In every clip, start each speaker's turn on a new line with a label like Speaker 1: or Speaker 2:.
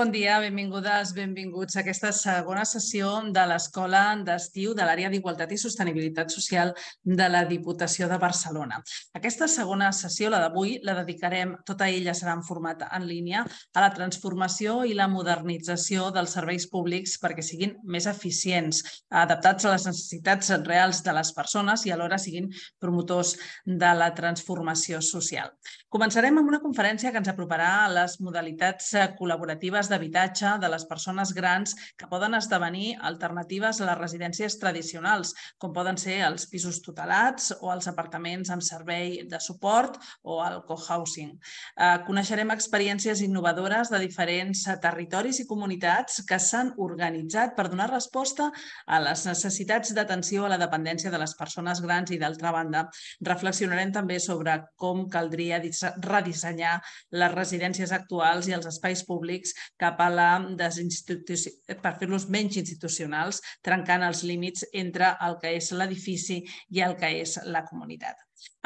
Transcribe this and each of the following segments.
Speaker 1: bon dia, benvingudes, benvinguts a aquesta segona sessió de l'Escola d'Estiu de l'Àrea d'Igualtat i Sostenibilitat Social de la Diputació de Barcelona. Aquesta segona sessió, la d'avui, la dedicarem, tota ella serà en format en línia, a la transformació i la modernització dels serveis públics perquè siguin més eficients, adaptats a les necessitats reals de les persones i alhora siguin promotors de la transformació social. Començarem amb una conferència que ens aproparà a les modalitats eh, col·laboratives d'habitatge de les persones grans que poden esdevenir alternatives a les residències tradicionals, com poden ser els pisos tutelats o els apartaments amb servei de suport o el cohousing. Eh, coneixerem experiències innovadores de diferents eh, territoris i comunitats que s'han organitzat per donar resposta a les necessitats d'atenció a la dependència de les persones grans i, d'altra banda, reflexionarem també sobre com caldria redissenyar les residències actuals i els espais públics cap a la per fer-los menys institucionals, trencant els límits entre el que és l'edifici i el que és la comunitat.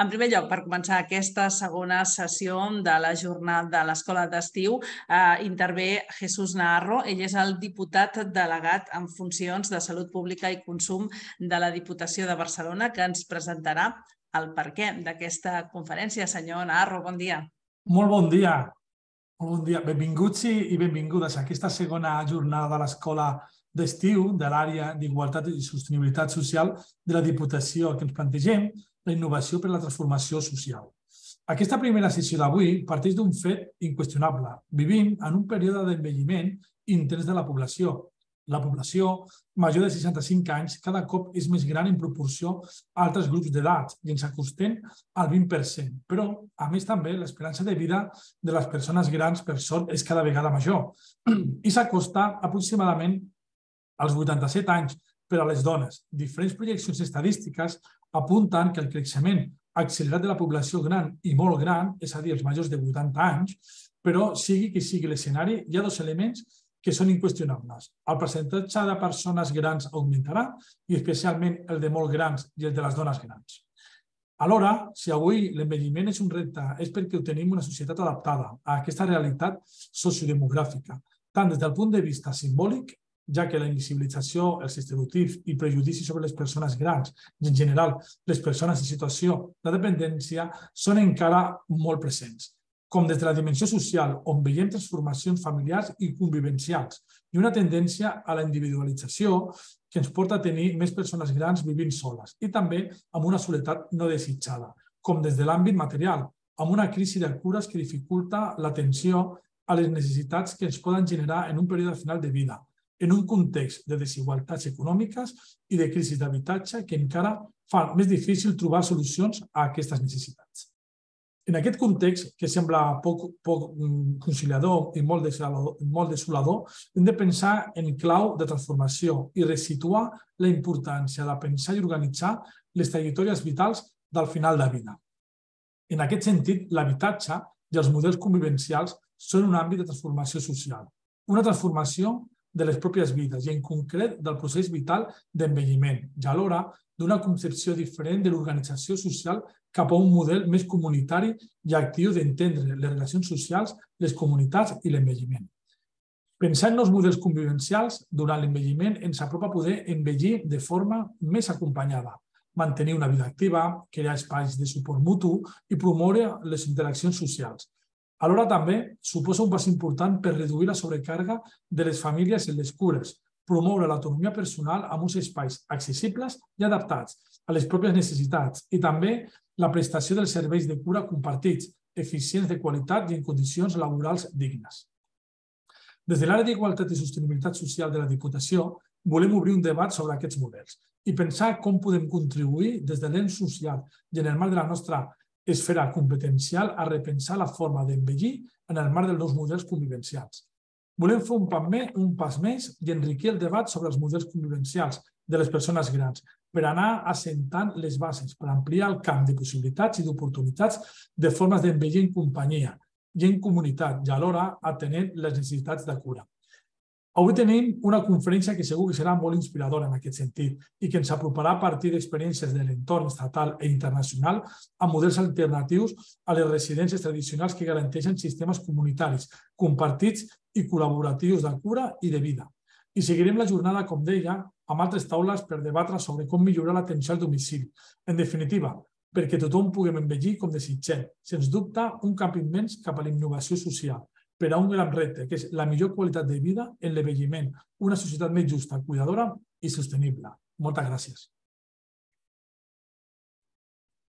Speaker 1: En primer lloc, per començar aquesta segona sessió de la jornada de l'escola d'estiu, eh, intervé Jesús Naharro. Ell és el diputat delegat en funcions de Salut Pública i Consum de la Diputació de Barcelona, que ens presentarà el per què d'aquesta conferència. Senyor Narro, bon dia.
Speaker 2: Molt bon dia. Molt bon dia. Benvinguts i benvingudes a aquesta segona jornada de l'Escola d'Estiu de l'Àrea d'Igualtat i Sostenibilitat Social de la Diputació que ens plantegem la innovació per a la transformació social. Aquesta primera sessió d'avui parteix d'un fet inqüestionable. Vivim en un període d'envelliment intens de la població la població major de 65 anys cada cop és més gran en proporció a altres grups d'edat i ens acostem al 20%. Però, a més, també l'esperança de vida de les persones grans, per sort, és cada vegada major i s'acosta aproximadament als 87 anys per a les dones. Diferents projeccions estadístiques apunten que el creixement accelerat de la població gran i molt gran, és a dir, els majors de 80 anys, però sigui que sigui l'escenari, hi ha dos elements que són inqüestionables. El percentatge de persones grans augmentarà i especialment el de molt grans i el de les dones grans. Alhora, si avui l'envelliment és un repte, és perquè tenim una societat adaptada a aquesta realitat sociodemogràfica, tant des del punt de vista simbòlic, ja que la invisibilització, els estereotips i prejudicis sobre les persones grans i, en general, les persones en situació de dependència són encara molt presents com des de la dimensió social, on veiem transformacions familiars i convivencials i una tendència a la individualització que ens porta a tenir més persones grans vivint soles i també amb una soledat no desitjada, com des de l'àmbit material, amb una crisi de cures que dificulta l'atenció a les necessitats que ens poden generar en un període final de vida, en un context de desigualtats econòmiques i de crisi d'habitatge que encara fan més difícil trobar solucions a aquestes necessitats. En aquest context, que sembla poc, poc mm, conciliador i molt desolador, molt desolador, hem de pensar en clau de transformació i resituar la importància de pensar i organitzar les trajectòries vitals del final de vida. En aquest sentit, l'habitatge i els models convivencials són un àmbit de transformació social, una transformació de les pròpies vides i, en concret, del procés vital d'envelliment i, alhora, d'una concepció diferent de l'organització social cap a un model més comunitari i actiu d'entendre les relacions socials, les comunitats i l'envelliment. Pensar en els models convivencials durant l'envelliment ens apropa a poder envellir de forma més acompanyada, mantenir una vida activa, crear espais de suport mutu i promoure les interaccions socials. Alhora també suposa un pas important per reduir la sobrecàrrega de les famílies i les cures, promoure l'autonomia personal amb uns espais accessibles i adaptats a les pròpies necessitats i també la prestació dels serveis de cura compartits, eficients de qualitat i en condicions laborals dignes. Des de l'àrea d'igualtat i sostenibilitat social de la Diputació, volem obrir un debat sobre aquests models i pensar com podem contribuir des de l'ens social i en el marc de la nostra esfera competencial a repensar la forma d'envellir en el marc dels nous models convivencials. Volem fer un pas, més, un pas més i enriquir el debat sobre els models convivencials de les persones grans per anar assentant les bases, per ampliar el camp de possibilitats i d'oportunitats de formes d'envellir en companyia i en comunitat i alhora atenent les necessitats de cura. Avui tenim una conferència que segur que serà molt inspiradora en aquest sentit i que ens aproparà a partir d'experiències de l'entorn estatal i e internacional a models alternatius a les residències tradicionals que garanteixen sistemes comunitaris, compartits i col·laboratius de cura i de vida i seguirem la jornada, com deia, amb altres taules per debatre sobre com millorar l'atenció al domicili. En definitiva, perquè tothom puguem envellir com desitgem. Sens dubte, un camp immens cap a la innovació social, per a un gran repte, que és la millor qualitat de vida en l'envelliment, una societat més justa, cuidadora i sostenible. Moltes gràcies.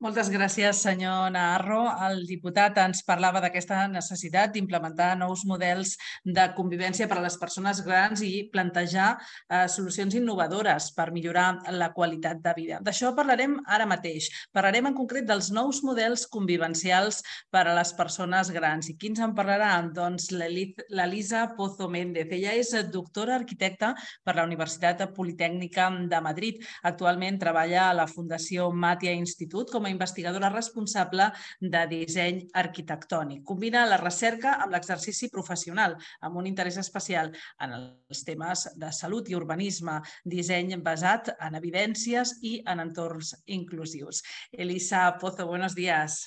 Speaker 1: Moltes gràcies, senyor Naharro. El diputat ens parlava d'aquesta necessitat d'implementar nous models de convivència per a les persones grans i plantejar eh, solucions innovadores per millorar la qualitat de vida. D'això parlarem ara mateix. Parlarem en concret dels nous models convivencials per a les persones grans. I quins en parlarà? Doncs l'Elisa Pozo Méndez. Ella és doctora arquitecta per la Universitat Politècnica de Madrid. Actualment treballa a la Fundació Matia Institut com a investigadora responsable de disseny arquitectònic. Combina la recerca amb l'exercici professional, amb un interès especial en els temes de salut i urbanisme, disseny basat en evidències i en entorns inclusius. Elisa Pozo, buenos días.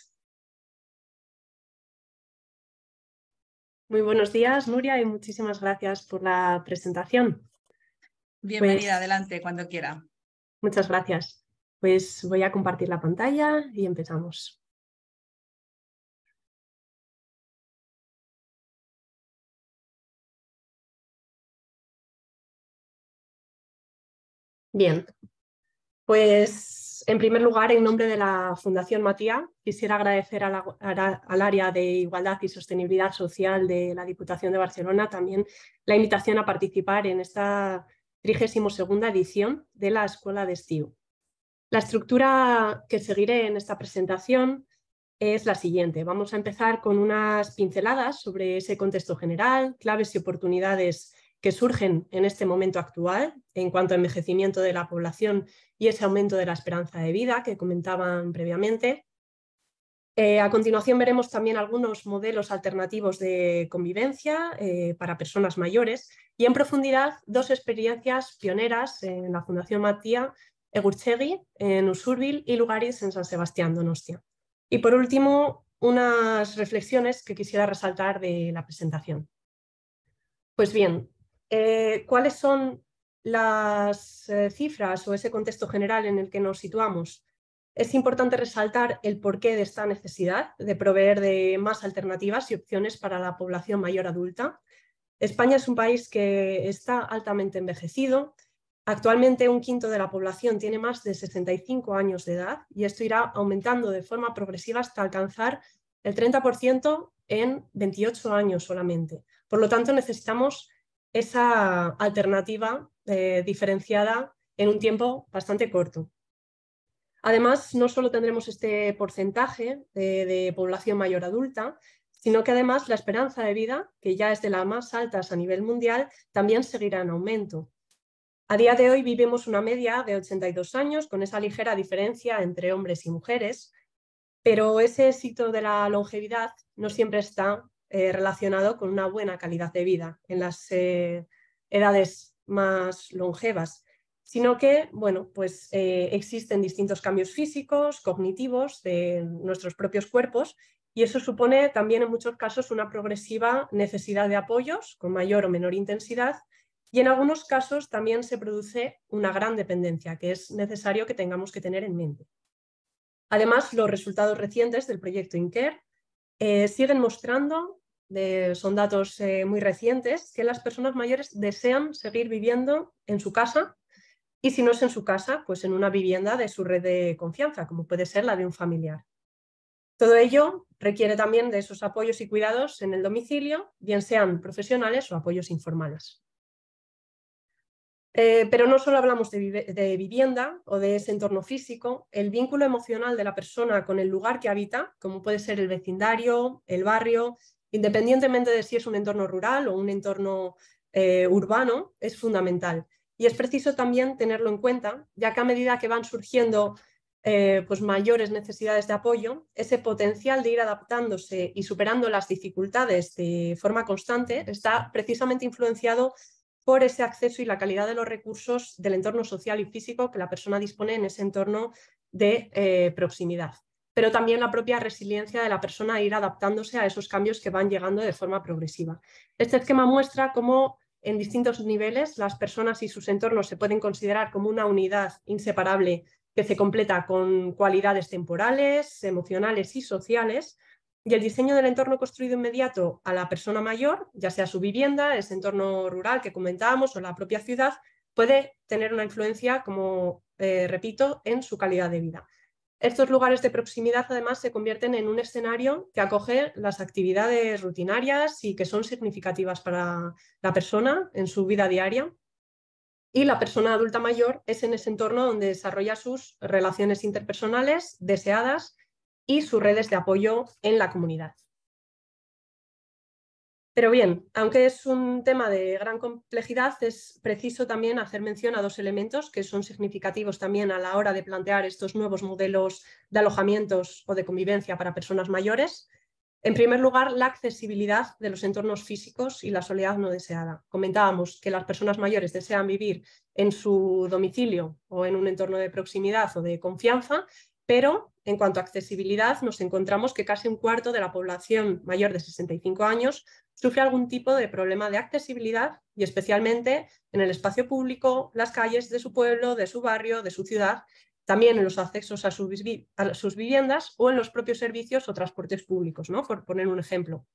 Speaker 1: Muy buenos días, Nuria, y muchísimas gracias por la presentación. Bienvenida, pues, adelante, cuando
Speaker 2: quiera. Muchas gracias. Pues voy a compartir la pantalla y empezamos. Bien,
Speaker 1: pues en primer lugar, en nombre de la Fundación Matía,
Speaker 3: quisiera agradecer al área de Igualdad y Sostenibilidad Social de la Diputación de Barcelona también la invitación a participar en esta 32 edición de la Escuela de Estío. La estructura que seguiré en esta presentación es la siguiente. Vamos a empezar con unas pinceladas sobre ese contexto general, claves y oportunidades que surgen en este momento actual en cuanto al envejecimiento de la población y ese aumento de la esperanza de vida que comentaban previamente. Eh, a continuación veremos también algunos modelos alternativos de convivencia eh, para personas mayores y en profundidad dos experiencias pioneras en la Fundación Matía Egurchegui en Usurbil y Lugaris en San Sebastián Donostia. Y por último, unas reflexiones que quisiera resaltar de la presentación. Pues bien, eh, ¿cuáles son las eh, cifras o ese contexto general en el que nos situamos? Es importante resaltar el porqué de esta necesidad de proveer de más alternativas y opciones para la población mayor adulta. España es un país que está altamente envejecido, Actualmente un quinto de la población tiene más de 65 años de edad y esto irá aumentando de forma progresiva hasta alcanzar el 30% en 28 años solamente. Por lo tanto, necesitamos esa alternativa eh, diferenciada en un tiempo bastante corto. Además, no solo tendremos este porcentaje de, eh, de, población mayor adulta, sino que además la esperanza de vida, que ya es de las más altas a nivel mundial, también seguirá en aumento. A día de hoy vivimos una media de 82 años, con esa ligera diferencia entre hombres y mujeres, pero ese éxito de la longevidad no siempre está eh, relacionado con una buena calidad de vida en las eh, edades más longevas, sino que bueno, pues, eh, existen distintos cambios físicos, cognitivos de nuestros propios cuerpos y eso supone también en muchos casos una progresiva necesidad de apoyos con mayor o menor intensidad y en algunos casos también se produce una gran dependencia, que es necesario que tengamos que tener en mente. Además, los resultados recientes del proyecto INCARE eh, siguen mostrando, son datos eh, muy recientes, que las personas mayores desean seguir viviendo en su casa y si no es en su casa, pues en una vivienda de su red de confianza, como puede ser la de un familiar. Todo ello requiere también de esos apoyos y cuidados en el domicilio, bien sean profesionales o apoyos informales. Eh, pero no solo hablamos de, vivienda o de ese entorno físico, el vínculo emocional de la persona con el lugar que habita, como puede ser el vecindario, el barrio, independientemente de si es un entorno rural o un entorno eh, urbano, es fundamental. Y es preciso también tenerlo en cuenta, ya que a medida que van surgiendo eh, pues mayores necesidades de apoyo, ese potencial de ir adaptándose y superando las dificultades de forma constante está precisamente influenciado por ese acceso y la calidad de los recursos del entorno social y físico que la persona dispone en ese entorno de eh, proximidad, pero también la propia resiliencia de la persona a ir adaptándose a esos cambios que van llegando de forma progresiva. Este esquema muestra cómo en distintos niveles las personas y sus entornos se pueden considerar como una unidad inseparable que se completa con cualidades temporales, emocionales y sociales, y el diseño del entorno construido inmediato a la persona mayor, ya sea su vivienda, ese entorno rural que comentábamos o la propia ciudad, puede tener una influencia, como eh, repito, en su calidad de vida. Estos lugares de proximidad además se convierten en un escenario que acoge las actividades rutinarias y que son significativas para la persona en su vida diaria. Y la persona adulta mayor es en ese entorno donde desarrolla sus relaciones interpersonales deseadas y sus redes de apoyo en la comunidad. Pero bien, aunque es un tema de gran complejidad, es preciso también hacer mención a dos elementos que son significativos también a la hora de plantear estos nuevos modelos de alojamientos o de convivencia para personas mayores. En primer lugar, la accesibilidad de los entornos físicos y la soledad no deseada. Comentábamos que las personas mayores desean vivir en su domicilio o en un entorno de proximidad o de confianza pero en cuanto a accesibilidad, nos encontramos que casi un cuarto de la población mayor de 65 años sufre algún tipo de problema de accesibilidad y especialmente en el espacio público, las calles de su pueblo, de su barrio, de su ciudad, también en los accesos a, sus viviendas o en los propios servicios o transportes públicos, por poner un ejemplo.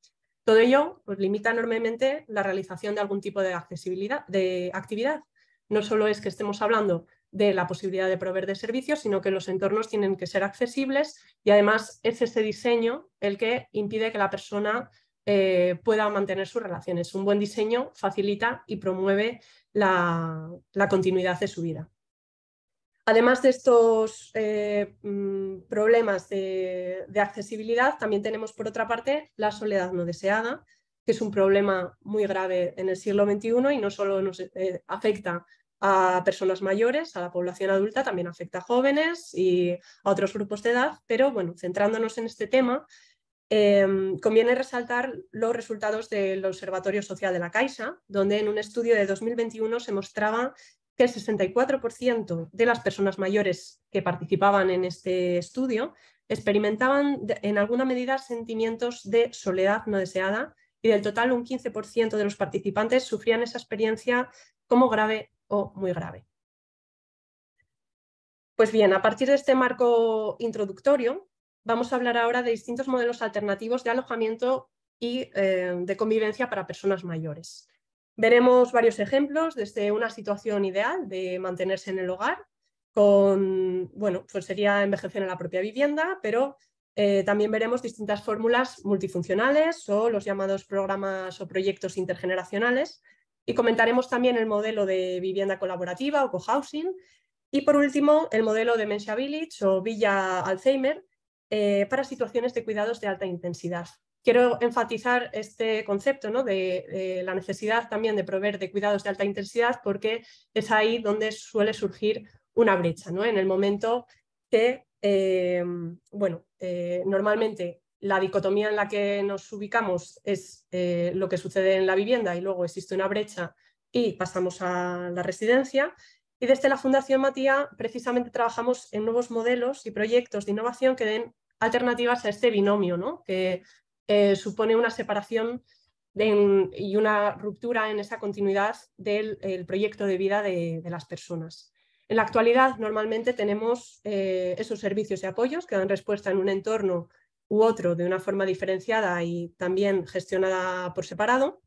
Speaker 3: Todo ello pues, limita enormemente la realización de algún tipo de accesibilidad, de actividad. No solo es que estemos hablando de la posibilidad de proveer de servicios, sino que los entornos tienen que ser accesibles y además es ese diseño el que impide que la persona eh, pueda mantener sus relaciones. Un buen diseño facilita y promueve la, continuidad de su vida. Además de estos eh, mm, problemas de, accesibilidad, también tenemos por otra parte la soledad no deseada, que es un problema muy grave en el siglo XXI y no solo nos eh, afecta a personas mayores, a la población adulta, también afecta a jóvenes y a otros grupos de edad, pero bueno, centrándonos en este tema, em, conviene resaltar los resultados del Observatorio Social de la Caixa, donde en un estudio de 2021 se mostraba que el 64% de las personas mayores que participaban en este estudio experimentaban en alguna medida sentimientos de soledad no deseada y del total un 15% de los participantes sufrían esa experiencia como grave o muy grave. Pues bien, a partir de este marco introductorio, vamos a hablar ahora de distintos modelos alternativos de alojamiento y eh, de convivencia para personas mayores. Veremos varios ejemplos desde una situación ideal de mantenerse en el hogar, con, bueno, pues sería envejecer en la propia vivienda, pero eh, también veremos distintas fórmulas multifuncionales o los llamados programas o proyectos intergeneracionales y comentaremos también el modelo de vivienda colaborativa o cohousing. Y por último, el modelo de Mensia Village o Villa Alzheimer eh, para situaciones de cuidados de alta intensidad. Quiero enfatizar este concepto ¿no? de, la necesidad también de proveer de cuidados de alta intensidad porque es ahí donde suele surgir una brecha, ¿no? en el momento que eh, bueno, eh, normalmente la dicotomía en la que nos ubicamos es eh, lo que sucede en la vivienda y luego existe una brecha y pasamos a la residencia. Y desde la Fundación Matía precisamente trabajamos en nuevos modelos y proyectos de innovación que den alternativas a este binomio, ¿no? que eh, supone una separación y una ruptura en esa continuidad del proyecto de vida de, las personas. En la actualidad normalmente tenemos eh, esos servicios y apoyos que dan respuesta en un entorno u otro de una forma diferenciada y también gestionada por separado.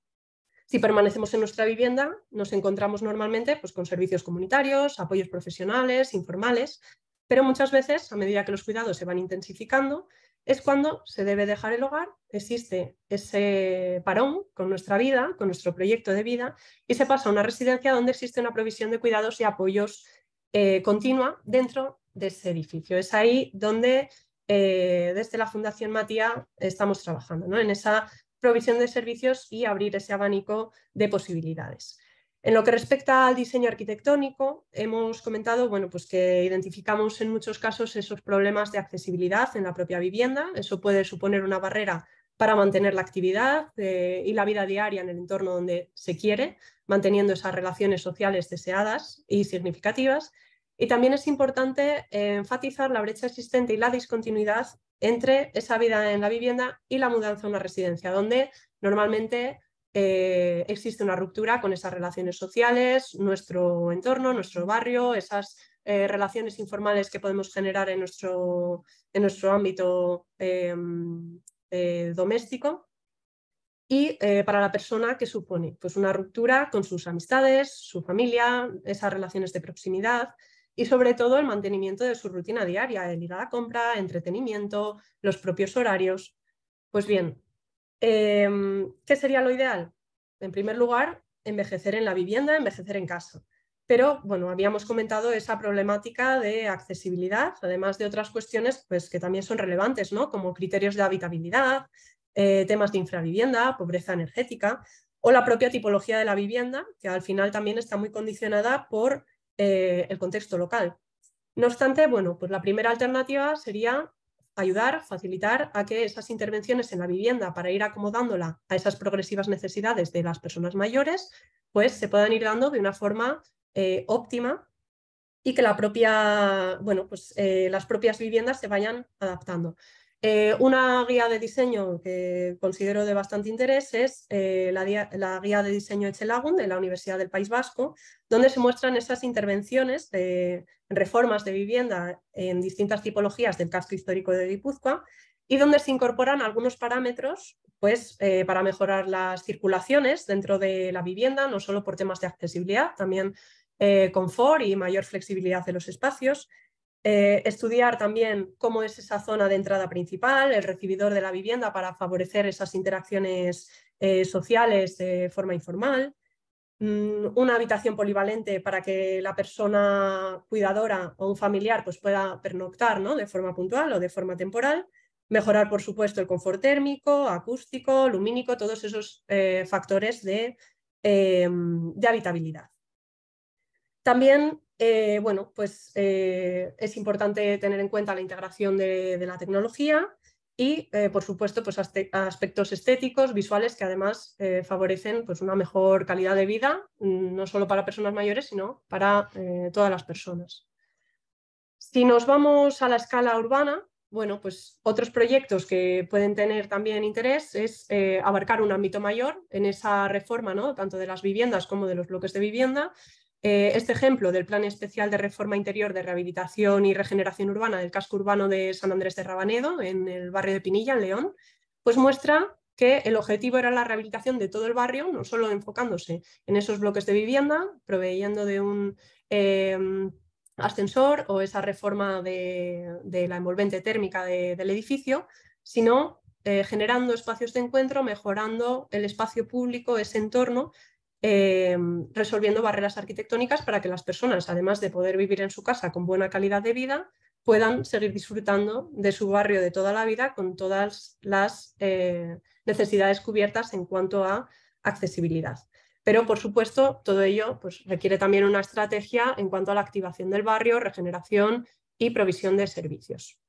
Speaker 3: Si permanecemos en nuestra vivienda, nos encontramos normalmente pues, con servicios comunitarios, apoyos profesionales, informales, pero muchas veces, a medida que los cuidados se van intensificando, es cuando se debe dejar el hogar, existe ese parón con nuestra vida, con nuestro proyecto de vida, y se pasa a una residencia donde existe una provisión de cuidados y apoyos eh, continua dentro de ese edificio. Es ahí donde eh, desde la Fundación Matía estamos trabajando ¿no? en esa provisión de servicios y abrir ese abanico de posibilidades. En lo que respecta al diseño arquitectónico, hemos comentado bueno, pues que identificamos en muchos casos esos problemas de accesibilidad en la propia vivienda. Eso puede suponer una barrera para mantener la actividad eh, y la vida diaria en el entorno donde se quiere, manteniendo esas relaciones sociales deseadas y significativas. Y también es importante eh, enfatizar la brecha existente y la discontinuidad entre esa vida en la vivienda y la mudanza a una residencia, donde normalmente eh, existe una ruptura con esas relaciones sociales, nuestro entorno, nuestro barrio, esas eh, relaciones informales que podemos generar en nuestro, ámbito doméstico y para la persona que supone pues una ruptura con sus amistades, su familia, esas relaciones de proximidad y sobre todo el mantenimiento de su rutina diaria, el ir a la compra, entretenimiento, los propios horarios. Pues bien, em, ¿qué sería lo ideal? En primer lugar, envejecer en la vivienda, envejecer en casa. Pero bueno, habíamos comentado esa problemática de accesibilidad, además de otras cuestiones pues, que también son relevantes, ¿no? como criterios de habitabilidad, eh, temas de infravivienda, pobreza energética o la propia tipología de la vivienda, que al final también está muy condicionada por eh, el contexto local. No obstante, bueno, pues la primera alternativa sería ayudar, facilitar a que esas intervenciones en la vivienda para ir acomodándola a esas progresivas necesidades de las personas mayores, pues se puedan ir dando de una forma eh, óptima y que la propia, bueno, pues, eh, las propias viviendas se vayan adaptando. Eh, una guía de diseño que considero de bastante interés es eh, la, guía de diseño Echelagun de la Universidad del País Vasco, donde se muestran esas intervenciones de reformas de vivienda en distintas tipologías del casco histórico de Guipúzcoa y donde se incorporan algunos parámetros pues, eh, para mejorar las circulaciones dentro de la vivienda, no solo por temas de accesibilidad, también confort y mayor flexibilidad de los espacios, eh, estudiar también cómo es esa zona de entrada principal, el recibidor de la vivienda para favorecer esas interacciones eh, sociales de forma informal. Mm, una habitación polivalente para que la persona cuidadora o un familiar pues, pueda pernoctar ¿no? de forma puntual o de forma temporal. Mejorar, por supuesto, el confort térmico, acústico, lumínico, todos esos eh, factores de, de habitabilidad. También eh, bueno, pues eh, es importante tener en cuenta la integración de, la tecnología y, eh, por supuesto, pues aspectos estéticos, visuales, que además favorecen pues, una mejor calidad de vida, mm, no solo para personas mayores, sino para todas las personas. Si nos vamos a la escala urbana, bueno, pues otros proyectos que pueden tener también interés es abarcar un ámbito mayor en esa reforma, ¿no? tanto de las viviendas como de los bloques de vivienda, eh, este ejemplo del Plan Especial de Reforma Interior de Rehabilitación y Regeneración Urbana del casco urbano de San Andrés de Rabanedo, en el barrio de Pinilla, en León, pues muestra que el objetivo era la rehabilitación de todo el barrio, no solo enfocándose en esos bloques de vivienda, proveyendo de un em, ascensor o esa reforma de, la envolvente térmica del edificio, sino eh, generando espacios de encuentro, mejorando el espacio público, ese entorno, Em, resolviendo barreras arquitectónicas para que las personas, además de poder vivir en su casa con buena calidad de vida, puedan seguir disfrutando de su barrio de toda la vida con todas las eh, necesidades cubiertas en cuanto a accesibilidad. Pero, por supuesto, todo ello pues, requiere también una estrategia en cuanto a la activación del barrio, regeneración y provisión de servicios.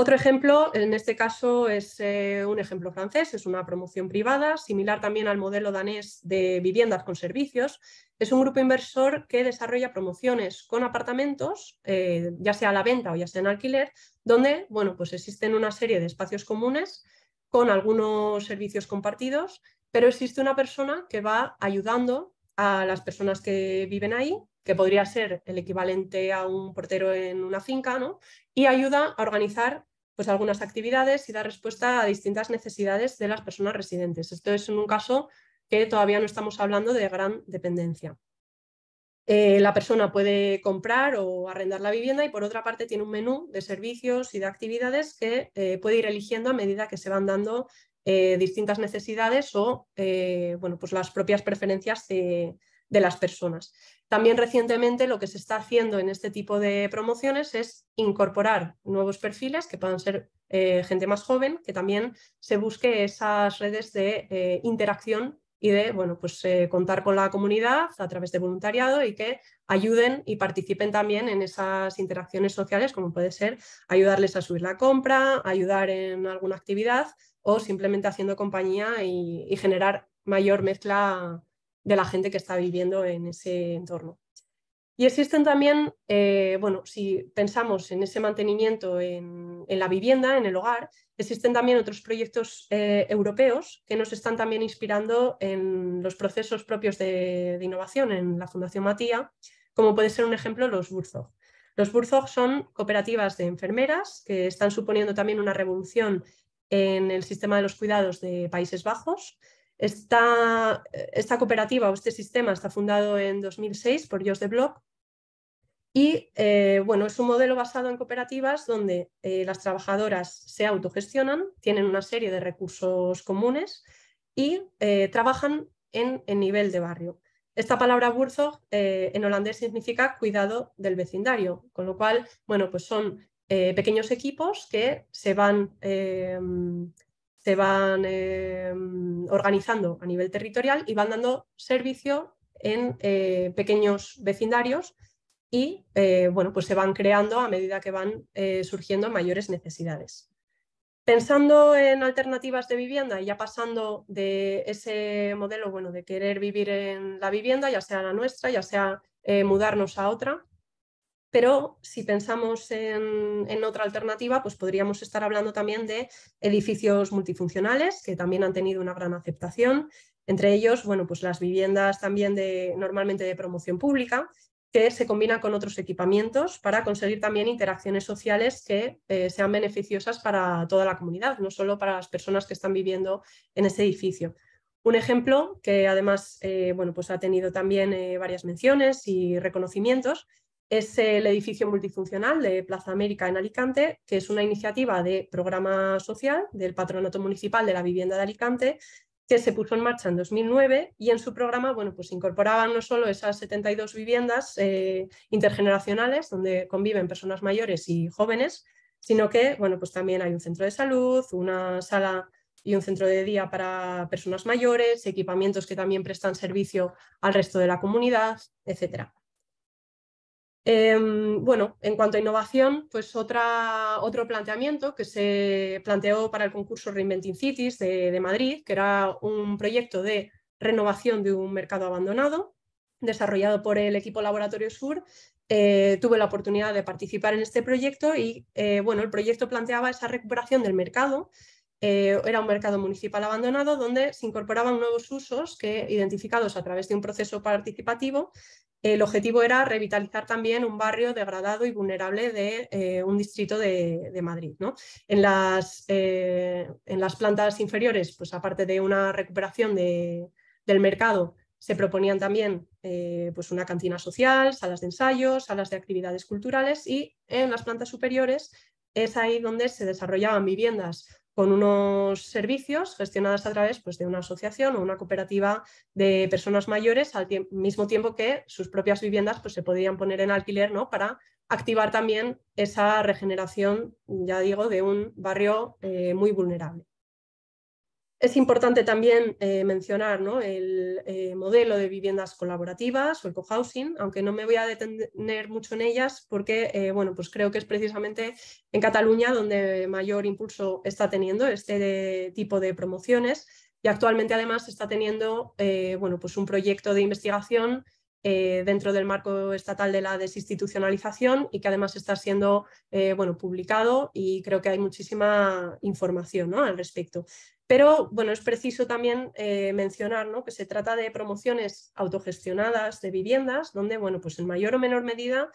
Speaker 3: Otro ejemplo, en este caso es eh, un ejemplo francés, es una promoción privada, similar también al modelo danés de viviendas con servicios. Es un grupo inversor que desarrolla promociones con apartamentos, eh, ya sea a la venta o ya sea en alquiler, donde bueno, pues existen una serie de espacios comunes con algunos servicios compartidos, pero existe una persona que va ayudando a las personas que viven ahí que podría ser el equivalente a un portero en una finca, ¿no? y ayuda a organizar pues, algunas actividades y dar respuesta a distintas necesidades de las personas residentes. Esto es en un caso que todavía no estamos hablando de gran dependencia. Eh, la persona puede comprar o arrendar la vivienda y por otra parte tiene un menú de servicios y de actividades que eh, puede ir eligiendo a medida que se van dando eh, distintas necesidades o bueno, pues las propias preferencias de, de las personas. También recientemente lo que se está haciendo en este tipo de promociones es incorporar nuevos perfiles que puedan ser eh, gente más joven, que también se busque esas redes de eh, interacción y de bueno, pues, eh, contar con la comunidad a través de voluntariado y que ayuden y participen también en esas interacciones sociales, como puede ser ayudarles a subir la compra, ayudar en alguna actividad o simplemente haciendo compañía y, y generar mayor mezcla de la gente que está viviendo en ese entorno. Y existen también, eh, bueno, si pensamos en ese mantenimiento en, la vivienda, en el hogar, existen también otros proyectos eh, europeos que nos están también inspirando en los procesos propios de, de innovación en la Fundación Matía, como puede ser un ejemplo los Burzog. Los Burzog son cooperativas de enfermeras que están suponiendo también una revolución en el sistema de los cuidados de Países Bajos esta, cooperativa o este sistema está fundado en 2006 por Jos de Block y eh, bueno, es un modelo basado en cooperativas donde eh, las trabajadoras se autogestionan, tienen una serie de recursos comunes y eh, trabajan en nivel de barrio. Esta palabra Wurzog en holandés significa cuidado del vecindario, con lo cual, bueno, pues son pequeños equipos que se van se van eh, organizando a nivel territorial y van dando servicio en eh, pequeños vecindarios y eh, bueno, pues se van creando a medida que van surgiendo mayores necesidades. Pensando en alternativas de vivienda y ya pasando de ese modelo bueno, de querer vivir en la vivienda, ya sea la nuestra, ya sea mudarnos a otra, pero si pensamos en, otra alternativa, pues podríamos estar hablando también de edificios multifuncionales que también han tenido una gran aceptación, entre ellos, bueno, pues las viviendas también de, normalmente de promoción pública, que se combina con otros equipamientos para conseguir también interacciones sociales que eh, sean beneficiosas para toda la comunidad, no solo para las personas que están viviendo en ese edificio. Un ejemplo que además eh, bueno, pues ha tenido también eh, varias menciones y reconocimientos es el edificio multifuncional de Plaza América en Alicante, que es una iniciativa de programa social del Patronato Municipal de la Vivienda de Alicante, que se puso en marcha en 2009 y en su programa bueno, pues incorporaban no solo esas 72 viviendas eh, intergeneracionales donde conviven personas mayores y jóvenes, sino que bueno, pues también hay un centro de salud, una sala y un centro de día para personas mayores, equipamientos que también prestan servicio al resto de la comunidad, etcétera. Em, bueno, en cuanto a innovación, pues otro planteamiento que se planteó para el concurso Reinventing Cities de, Madrid, que era un proyecto de renovación de un mercado abandonado, desarrollado por el equipo Laboratorio Sur. Eh, tuve la oportunidad de participar en este proyecto y, eh, bueno, el proyecto planteaba esa recuperación del mercado. Eh, era un mercado municipal abandonado donde se incorporaban nuevos usos que, identificados a través de un proceso participativo, el objetivo era revitalizar también un barrio degradado y vulnerable de eh, un distrito de, Madrid. Eh, en, las, plantas inferiores, pues aparte de una recuperación del mercado, se proponían también eh, pues una cantina social, salas de ensayos, salas de actividades culturales y en las plantas superiores es ahí donde se desarrollaban viviendas con unos servicios gestionados a través pues, de una asociación o una cooperativa de personas mayores al mismo tiempo que sus propias viviendas pues, se podían poner en alquiler ¿no? para activar también esa regeneración, ya digo, de un barrio eh, muy vulnerable. Es importante también eh, mencionar el eh, modelo de viviendas colaborativas o el cohousing, aunque no me voy a detener mucho en ellas porque eh, bueno, pues creo que es precisamente en Cataluña donde mayor impulso está teniendo este tipo de promociones y actualmente además está teniendo bueno, pues un proyecto de investigación eh, dentro del marco estatal de la desinstitucionalización y que además está siendo eh, bueno, publicado y creo que hay muchísima información ¿no? al respecto. Pero bueno, es preciso también eh, mencionar ¿no? que se trata de promociones autogestionadas de viviendas donde bueno, pues en mayor o menor medida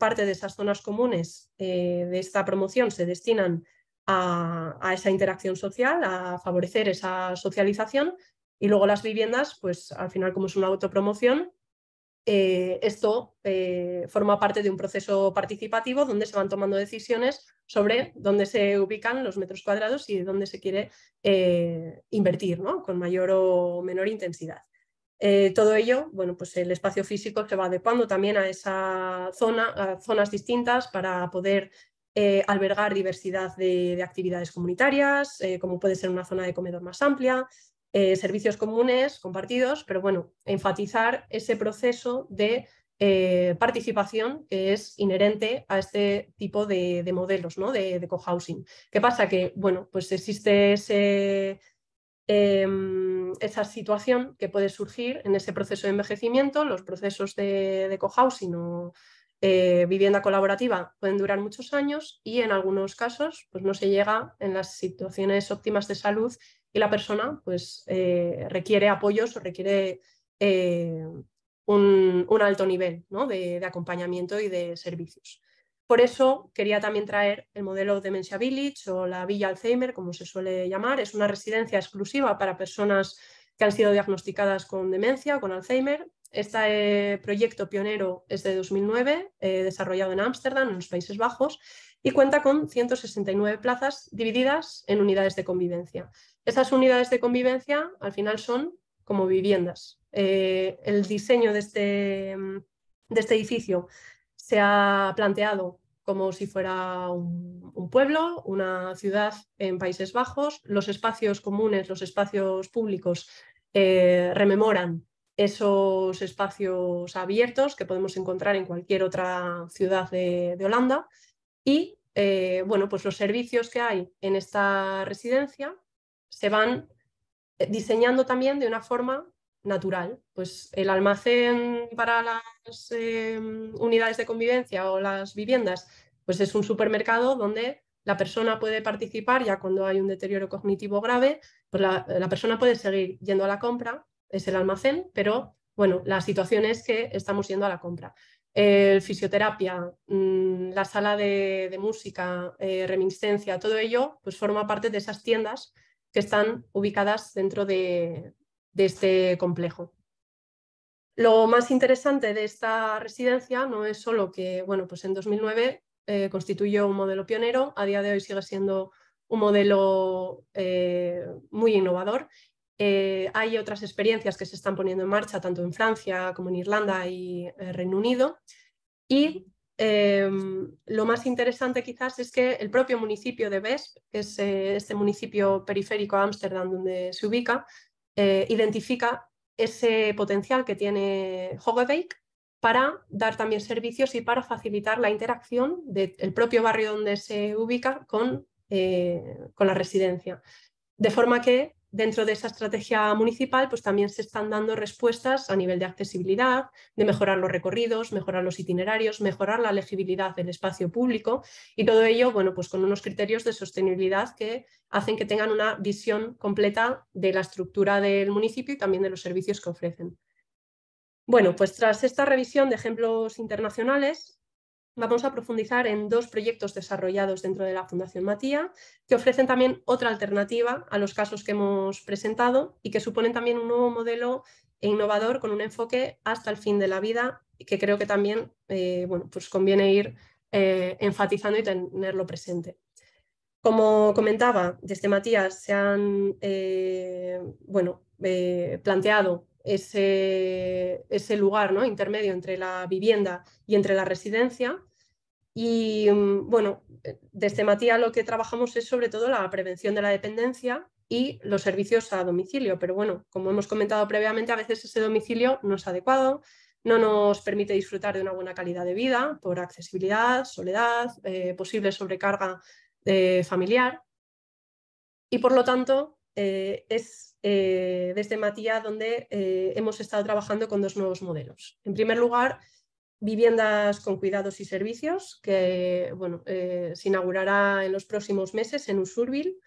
Speaker 3: parte de esas zonas comunes de esta promoción se destinan a, a, esa interacción social, a favorecer esa socialización, y luego las viviendas, pues al final como es una autopromoción, eh, esto eh, forma parte de un proceso participativo donde se van tomando decisiones sobre dónde se ubican los metros cuadrados y dónde se quiere eh, invertir ¿no? con mayor o menor intensidad. todo ello, bueno, pues el espacio físico se va adecuando también a esa zona, a zonas distintas para poder albergar diversidad de, de actividades comunitarias, como puede ser una zona de comedor más amplia, eh, servicios comunes, compartidos, pero bueno, enfatizar ese proceso de eh, participación que es inherente a este tipo de, modelos ¿no? de, cohousing. ¿Qué pasa? Que bueno, pues existe em, esa situación que puede surgir en ese proceso de envejecimiento, los procesos de, cohousing o eh, vivienda colaborativa pueden durar muchos años y en algunos casos pues, no se llega en las situaciones óptimas de salud y la persona pues, eh, requiere apoyos o requiere eh, un, alto nivel de, acompañamiento y de servicios. Por eso quería también traer el modelo Demencia Village o la Villa Alzheimer, como se suele llamar. Es una residencia exclusiva para personas que han sido diagnosticadas con demencia o con Alzheimer. Este eh, proyecto pionero es de 2009, desarrollado en Ámsterdam, en los Países Bajos, y cuenta con 169 plazas divididas en unidades de convivencia. Esas unidades de convivencia al final son como viviendas. Eh, el diseño este, de este, edificio se ha planteado como si fuera un, pueblo, una ciudad en Países Bajos. Los espacios comunes, los espacios públicos eh, rememoran esos espacios abiertos que podemos encontrar en cualquier otra ciudad de, Holanda. Y eh, bueno, pues los servicios que hay en esta residencia se van eh, diseñando también de una forma natural. Pues el almacén para las em, unidades de convivencia o las viviendas, pues es un supermercado donde la persona puede participar ya cuando hay un deterioro cognitivo grave, pues la, persona puede seguir yendo a la compra, es el almacén, pero bueno, la situación es que estamos yendo a la compra. El fisioterapia, mm, la sala de, música, eh, reminiscencia, todo ello pues forma parte de esas tiendas que están ubicadas dentro de, este complejo. Lo más interesante de esta residencia no es solo que, bueno, pues en 2009 eh, constituyó un modelo pionero, a día de hoy sigue siendo un modelo eh, muy innovador. Eh, hay otras experiencias que se están poniendo en marcha tanto en Francia como en Irlanda y Reino Unido. Y Em, lo más interesante quizás es que el propio municipio de Besp, que es eh, este municipio periférico de Ámsterdam donde se ubica, eh, identifica ese potencial que tiene Hogebeek para dar también servicios y para facilitar la interacción del propio barrio donde se ubica con, eh, con la residencia. De forma que dentro de esa estrategia municipal, pues también se están dando respuestas a nivel de accesibilidad, de mejorar los recorridos, mejorar los itinerarios, mejorar la legibilidad del espacio público y todo ello, bueno, pues con unos criterios de sostenibilidad que hacen que tengan una visión completa de la estructura del municipio y también de los servicios que ofrecen. Bueno, pues tras esta revisión de ejemplos internacionales, vamos a profundizar en dos proyectos desarrollados dentro de la Fundación Matías que ofrecen también otra alternativa a los casos que hemos presentado y que suponen también un nuevo modelo e innovador con un enfoque hasta el fin de la vida, que creo que también eh, bueno, pues conviene ir eh, enfatizando y tenerlo presente. Como comentaba, desde Matías se han eh, bueno, planteado ese, ese lugar ¿no? intermedio entre la vivienda y entre la residencia, y mm, bueno, eh, desde Matías lo que trabajamos es sobre todo la prevención de la dependencia y los servicios a domicilio. Pero bueno, como hemos comentado previamente, a veces ese domicilio no es adecuado, no nos permite disfrutar de una buena calidad de vida por accesibilidad, soledad, eh, posible sobrecarga eh, familiar. Y por lo tanto, es desde Matías donde hemos estado trabajando con dos nuevos modelos. En primer lugar, viviendas con cuidados y servicios que eh, se inaugurará en los próximos meses en Usurbil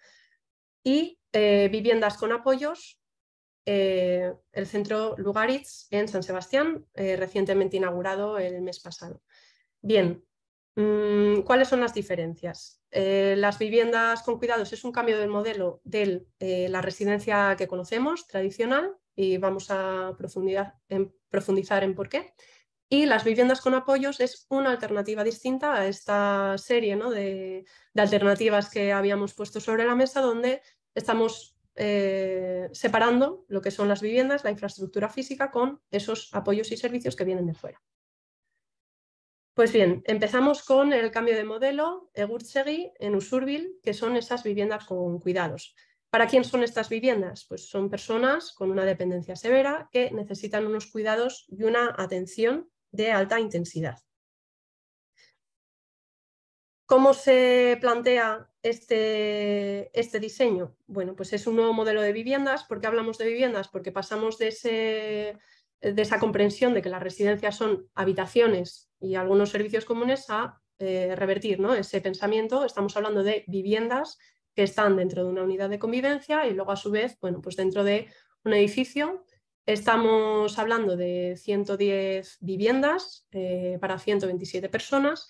Speaker 3: y eh, viviendas con apoyos, eh, el centro Lugaritz en San Sebastián, recientemente inaugurado el mes pasado. Bien, mm, ¿cuáles son las diferencias? las viviendas con cuidados es un cambio del modelo de la residencia que conocemos tradicional y vamos a profundizar en por qué. Y las viviendas con apoyos es una alternativa distinta a esta serie de, alternativas que habíamos puesto sobre la mesa, donde estamos eh, separando lo que son las viviendas, la infraestructura física, con esos apoyos y servicios que vienen de fuera. Pues bien, empezamos con el cambio de modelo Egurtsegi en Usurbil, que son esas viviendas con cuidados. ¿Para quién son estas viviendas? Pues son personas con una dependencia severa que necesitan unos cuidados y una atención de alta intensidad. ¿Cómo se plantea este, este, diseño? Bueno, pues es un nuevo modelo de viviendas. ¿Por qué hablamos de viviendas? Porque pasamos de, ese, de esa comprensión de que las residencias son habitaciones y algunos servicios comunes a eh, revertir ¿no? ese pensamiento. Estamos hablando de viviendas que están dentro de una unidad de convivencia y luego a su vez, bueno, pues dentro de un edificio Estamos hablando de 110 viviendas eh, para 127 personas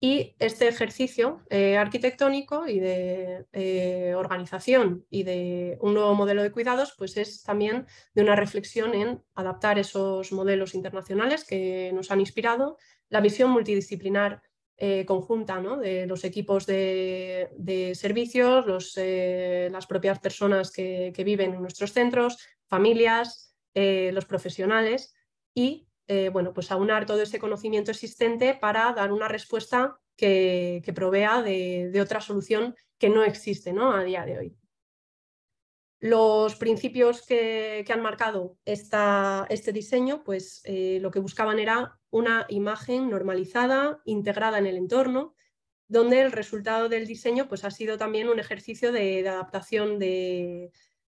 Speaker 3: y este ejercicio eh, arquitectónico y de eh, organización y de un nuevo modelo de cuidados, pues es también de una reflexión en adaptar esos modelos internacionales que nos han inspirado, la visión multidisciplinar conjunta de los equipos de, servicios, las propias personas que viven en nuestros centros, familias, eh, los profesionales y eh, bueno, pues aunar todo ese conocimiento existente para dar una respuesta que, provea de, otra solución que no existe ¿no? a día de hoy. Los principios que, han marcado esta, este diseño, pues eh, lo que buscaban era una imagen normalizada, integrada en el entorno, donde el resultado del diseño pues, ha sido también un ejercicio de adaptación de,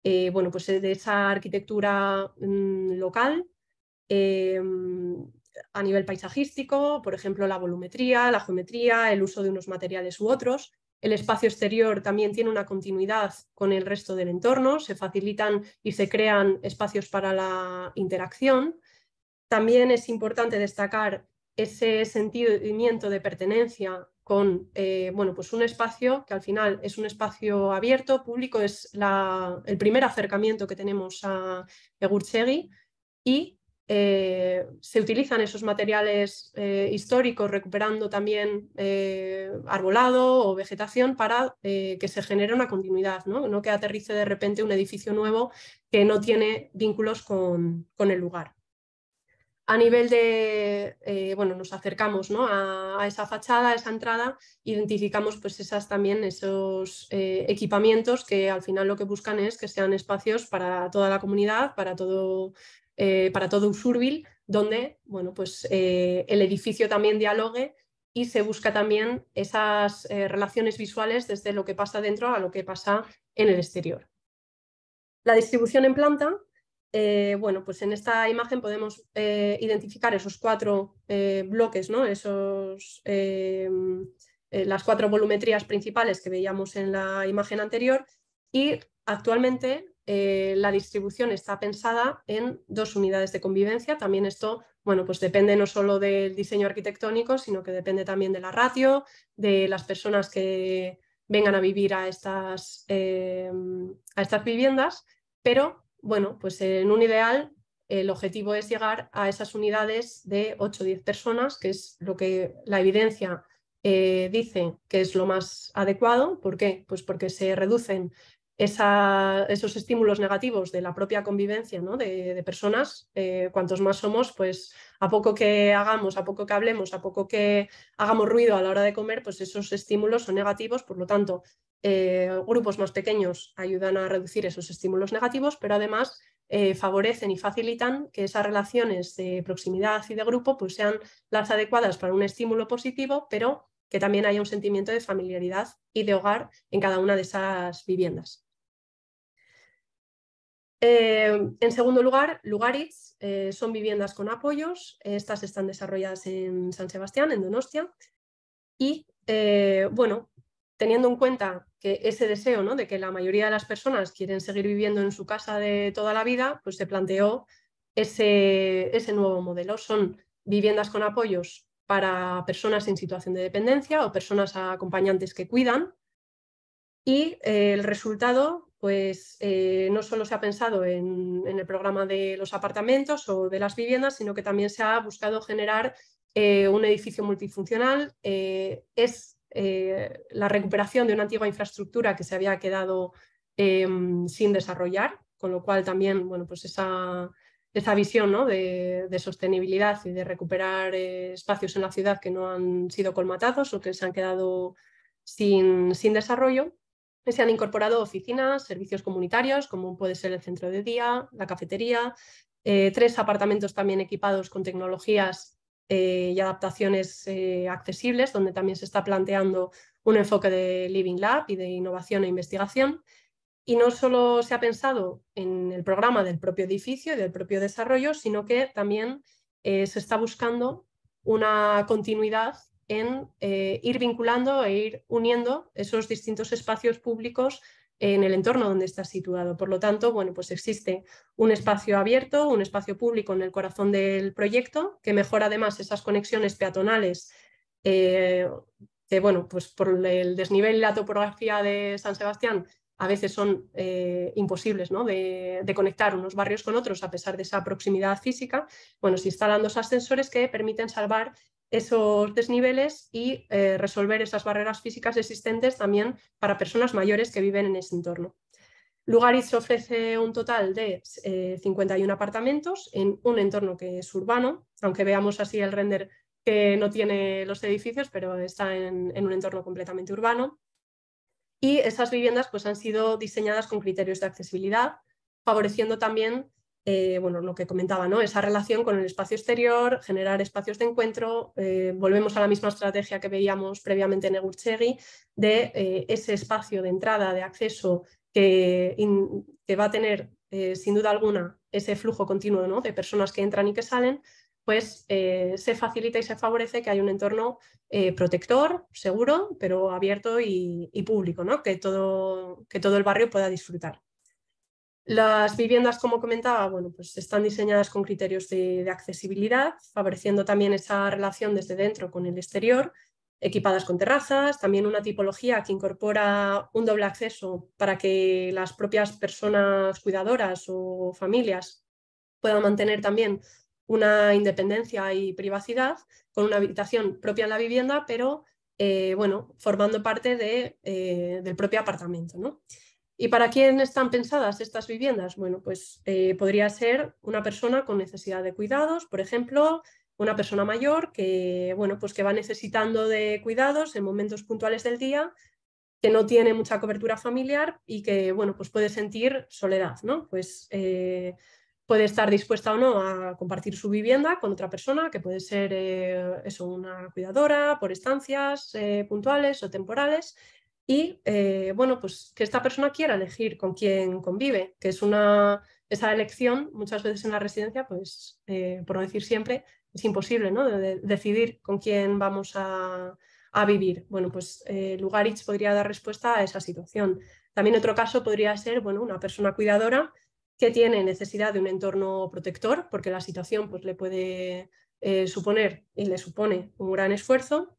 Speaker 3: eh, bueno, pues eh, de esa arquitectura mm, local em, a nivel paisajístico, por ejemplo, la volumetría, la geometría, el uso de unos materiales u otros. El espacio exterior también tiene una continuidad con el resto del entorno, se facilitan y se crean espacios para la interacción. También es importante destacar ese sentimiento de pertenencia con eh, bueno, pues un espacio que al final es un espacio abierto, público, es el primer acercamiento que tenemos a Egurtsegui y eh, se utilizan esos materiales eh, históricos recuperando también arbolado o vegetación para que se genere una continuidad, ¿no? que aterrice de repente un edificio nuevo que no tiene vínculos con el lugar a nivel de, eh, bueno, nos acercamos ¿no? a, esa fachada, a esa entrada, identificamos pues esas también, esos eh, equipamientos que al final lo que buscan es que sean espacios para toda la comunidad, para todo, eh, para todo donde, bueno, pues eh, el edificio también dialogue y se busca también esas relaciones visuales desde lo que pasa dentro a lo que pasa en el exterior. La distribución en planta eh, bueno, pues en esta imagen podemos eh, identificar esos cuatro eh, bloques, ¿no? esos, las cuatro volumetrías principales que veíamos en la imagen anterior y actualmente la distribución está pensada en dos unidades de convivencia. También esto bueno, pues depende no solo del diseño arquitectónico, sino que depende también de la ratio, de las personas que vengan a vivir a estas, a estas viviendas, pero bueno, pues en un ideal el objetivo es llegar a esas unidades de 8 o 10 personas, que es lo que la evidencia eh, dice que es lo más adecuado. ¿Por qué? Pues porque se reducen esos estímulos negativos de la propia convivencia ¿no? de, personas. Eh, cuantos más somos, pues a poco que hagamos, a poco que hablemos, a poco que hagamos ruido a la hora de comer, pues esos estímulos son negativos. Por lo tanto, eh, grupos más pequeños ayudan a reducir esos estímulos negativos, pero además eh, favorecen y facilitan que esas relaciones de proximidad y de grupo pues, sean las adecuadas para un estímulo positivo, pero que también haya un sentimiento de familiaridad y de hogar en cada una de esas viviendas. Eh, en segundo lugar, Lugaritz son viviendas con apoyos. Estas están desarrolladas en San Sebastián, en Donostia. Y bueno, teniendo en cuenta que ese deseo ¿no? de que la mayoría de las personas quieren seguir viviendo en su casa de toda la vida, pues se planteó ese, nuevo modelo. Son viviendas con apoyos para personas en situación de dependencia o personas acompañantes que cuidan. Y eh, el resultado, pues eh, no solo se ha pensado en, el programa de los apartamentos o de las viviendas, sino que también se ha buscado generar eh, un edificio multifuncional. es eh, la recuperación de una antigua infraestructura que se había quedado em, sin desarrollar, con lo cual también bueno, pues esa, esa visión ¿no? de, sostenibilidad y de recuperar eh, espacios en la ciudad que no han sido colmatados o que se han quedado sin, sin desarrollo. Se han incorporado oficinas, servicios comunitarios, como puede ser el centro de día, la cafetería, eh, tres apartamentos también equipados con tecnologías eh, y adaptaciones eh, accesibles, donde también se está planteando un enfoque de Living Lab y de innovación e investigación. Y no solo se ha pensado en el programa del propio edificio y del propio desarrollo, sino que también eh, se está buscando una continuidad en ir vinculando e ir uniendo esos distintos espacios públicos en el entorno donde está situado. Por lo tanto, bueno, pues existe un espacio abierto, un espacio público en el corazón del proyecto, que mejora además esas conexiones peatonales, eh, que bueno, pues por el desnivel y la topografía de San Sebastián a veces son eh, imposibles ¿no? de, de, conectar unos barrios con otros a pesar de esa proximidad física. Bueno, se instalan dos ascensores que permiten salvar esos desniveles y eh, resolver esas barreras físicas existentes también para personas mayores que viven en ese entorno. Lugaris ofrece un total de 51 eh, apartamentos en un entorno que es urbano, aunque veamos así el render que no tiene los edificios, pero está en, un entorno completamente urbano. Y esas viviendas pues, han sido diseñadas con criterios de accesibilidad, favoreciendo también eh, bueno, lo que comentaba, ¿no? Esa relación con el espacio exterior, generar espacios de encuentro. Eh, volvemos a la misma estrategia que veíamos previamente en Egurchegui, de eh, ese espacio de entrada, de acceso que, va a tener, sin duda alguna, ese flujo continuo ¿no? de personas que entran y que salen, pues se facilita y se favorece que hay un entorno protector, seguro, pero abierto y, y público, ¿no? que, todo, que todo el barrio pueda disfrutar. Las viviendas, como comentaba, bueno, pues están diseñadas con criterios de, accesibilidad, favoreciendo también esa relación desde dentro con el exterior, equipadas con terrazas, también una tipología que incorpora un doble acceso para que las propias personas cuidadoras o familias puedan mantener también una independencia y privacidad con una habitación propia en la vivienda, pero eh, bueno, formando parte eh, del propio apartamento. ¿no? ¿Y para quién están pensadas estas viviendas? Bueno, pues eh, podría ser una persona con necesidad de cuidados, por ejemplo, una persona mayor que, bueno, pues que va necesitando de cuidados en momentos puntuales del día, que no tiene mucha cobertura familiar y que, bueno, pues puede sentir soledad, ¿no? Pues eh, puede estar dispuesta o no a compartir su vivienda con otra persona, que puede ser eh, eso, una cuidadora por estancias puntuales o temporales, y eh, bueno, pues que esta persona quiera elegir con quién convive, que es una, esa elección muchas veces en la residencia, pues eh, por no decir siempre, es imposible, ¿no? De, decidir con quién vamos a, vivir. Bueno, pues eh, Lugaritz podría dar respuesta a esa situación. También otro caso podría ser, bueno, una persona cuidadora que tiene necesidad de un entorno protector, porque la situación pues, le puede suponer y le supone un gran esfuerzo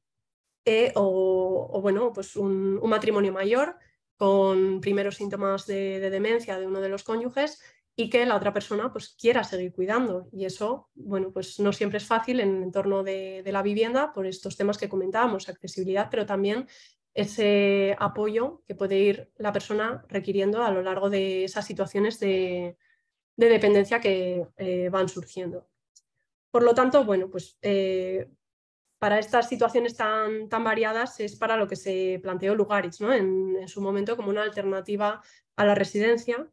Speaker 3: eh, o, bueno, pues un, matrimonio mayor con primeros síntomas de, demencia de uno de los cónyuges y que la otra persona pues quiera seguir cuidando. Y eso, bueno, pues no siempre es fácil en el entorno de, la vivienda por estos temas que comentábamos, accesibilidad, pero también ese apoyo que puede ir la persona requiriendo a lo largo de esas situaciones de, dependencia que eh, van surgiendo. Por lo tanto, bueno, pues eh, para estas situaciones tan, tan variadas es para lo que se planteó Lugaritz ¿no? en, su momento como una alternativa a la residencia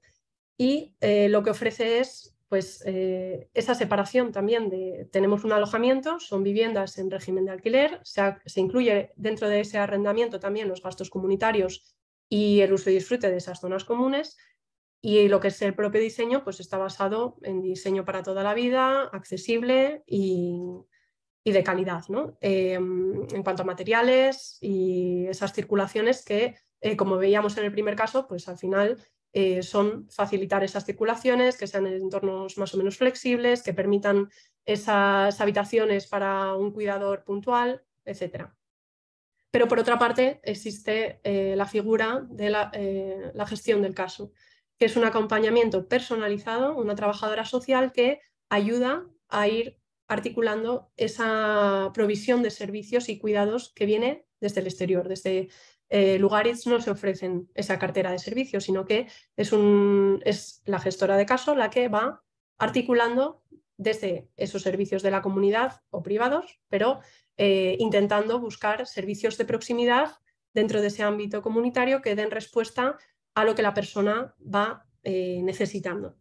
Speaker 3: y eh, lo que ofrece es pues eh, esa separación también de tenemos un alojamiento, son viviendas en régimen de alquiler, se, se, incluye dentro de ese arrendamiento también los gastos comunitarios y el uso y disfrute de esas zonas comunes y lo que es el propio diseño pues está basado en diseño para toda la vida, accesible y, de calidad, ¿no? Em, en cuanto a materiales y esas circulaciones que, eh, como veíamos en el primer caso, pues al final eh, son facilitar esas circulaciones, que sean entornos más o menos flexibles, que permitan esas habitaciones para un cuidador puntual, etcétera. Pero por otra parte existe eh, la figura de la, la gestión del caso, que es un acompañamiento personalizado, una trabajadora social que ayuda a ir articulando esa provisión de servicios y cuidados que viene desde el exterior, desde eh, lugares no se ofrecen esa cartera de servicios, sino que es, un, es la gestora de caso la que va articulando desde esos servicios de la comunidad o privados, pero eh, intentando buscar servicios de proximidad dentro de ese ámbito comunitario que den respuesta a lo que la persona va eh, necesitando.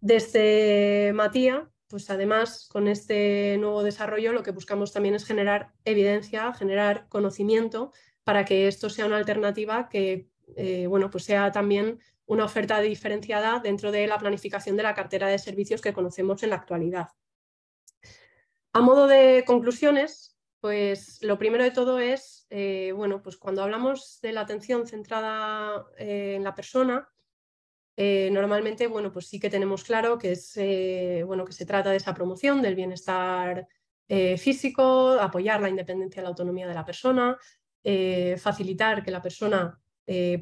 Speaker 3: Desde Matías pues además con este nuevo desarrollo lo que buscamos también es generar evidencia, generar conocimiento para que esto sea una alternativa que eh, bueno, pues sea también una oferta diferenciada dentro de la planificación de la cartera de servicios que conocemos en la actualidad. A modo de conclusiones, pues lo primero de todo es, eh, bueno, pues cuando hablamos de la atención centrada eh, en la persona, eh, normalmente, bueno, pues sí que tenemos claro que, es, eh, bueno, que se trata de esa promoción del bienestar eh, físico, apoyar la independencia y la autonomía de la persona, facilitar que la persona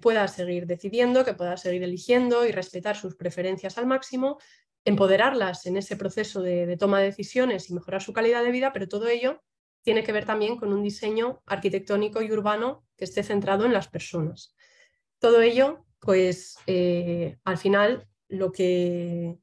Speaker 3: pueda seguir decidiendo, que pueda seguir eligiendo y respetar sus preferencias al máximo, empoderarlas en ese proceso de toma de decisiones y mejorar su calidad de vida, pero todo ello tiene que ver también con un diseño arquitectónico y urbano que esté centrado en las personas. Todo ello pues eh, al final lo que,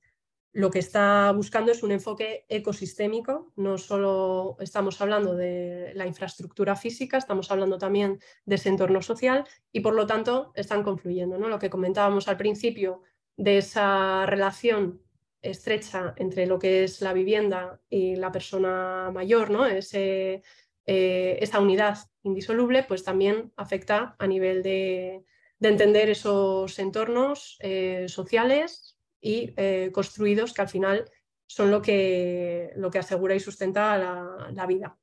Speaker 3: lo que está buscando es un enfoque ecosistémico. No solo estamos hablando de la infraestructura física, estamos hablando también de ese entorno social y por lo tanto están confluyendo. ¿no? Lo que comentábamos al principio de esa relación estrecha entre lo que es la vivienda y la persona mayor, ¿no? Ese, eh, esa unidad indisoluble, pues también afecta a nivel de, de entender esos entornos eh, sociales y eh, construidos que al final son lo que, lo que asegura y sustenta la, vida.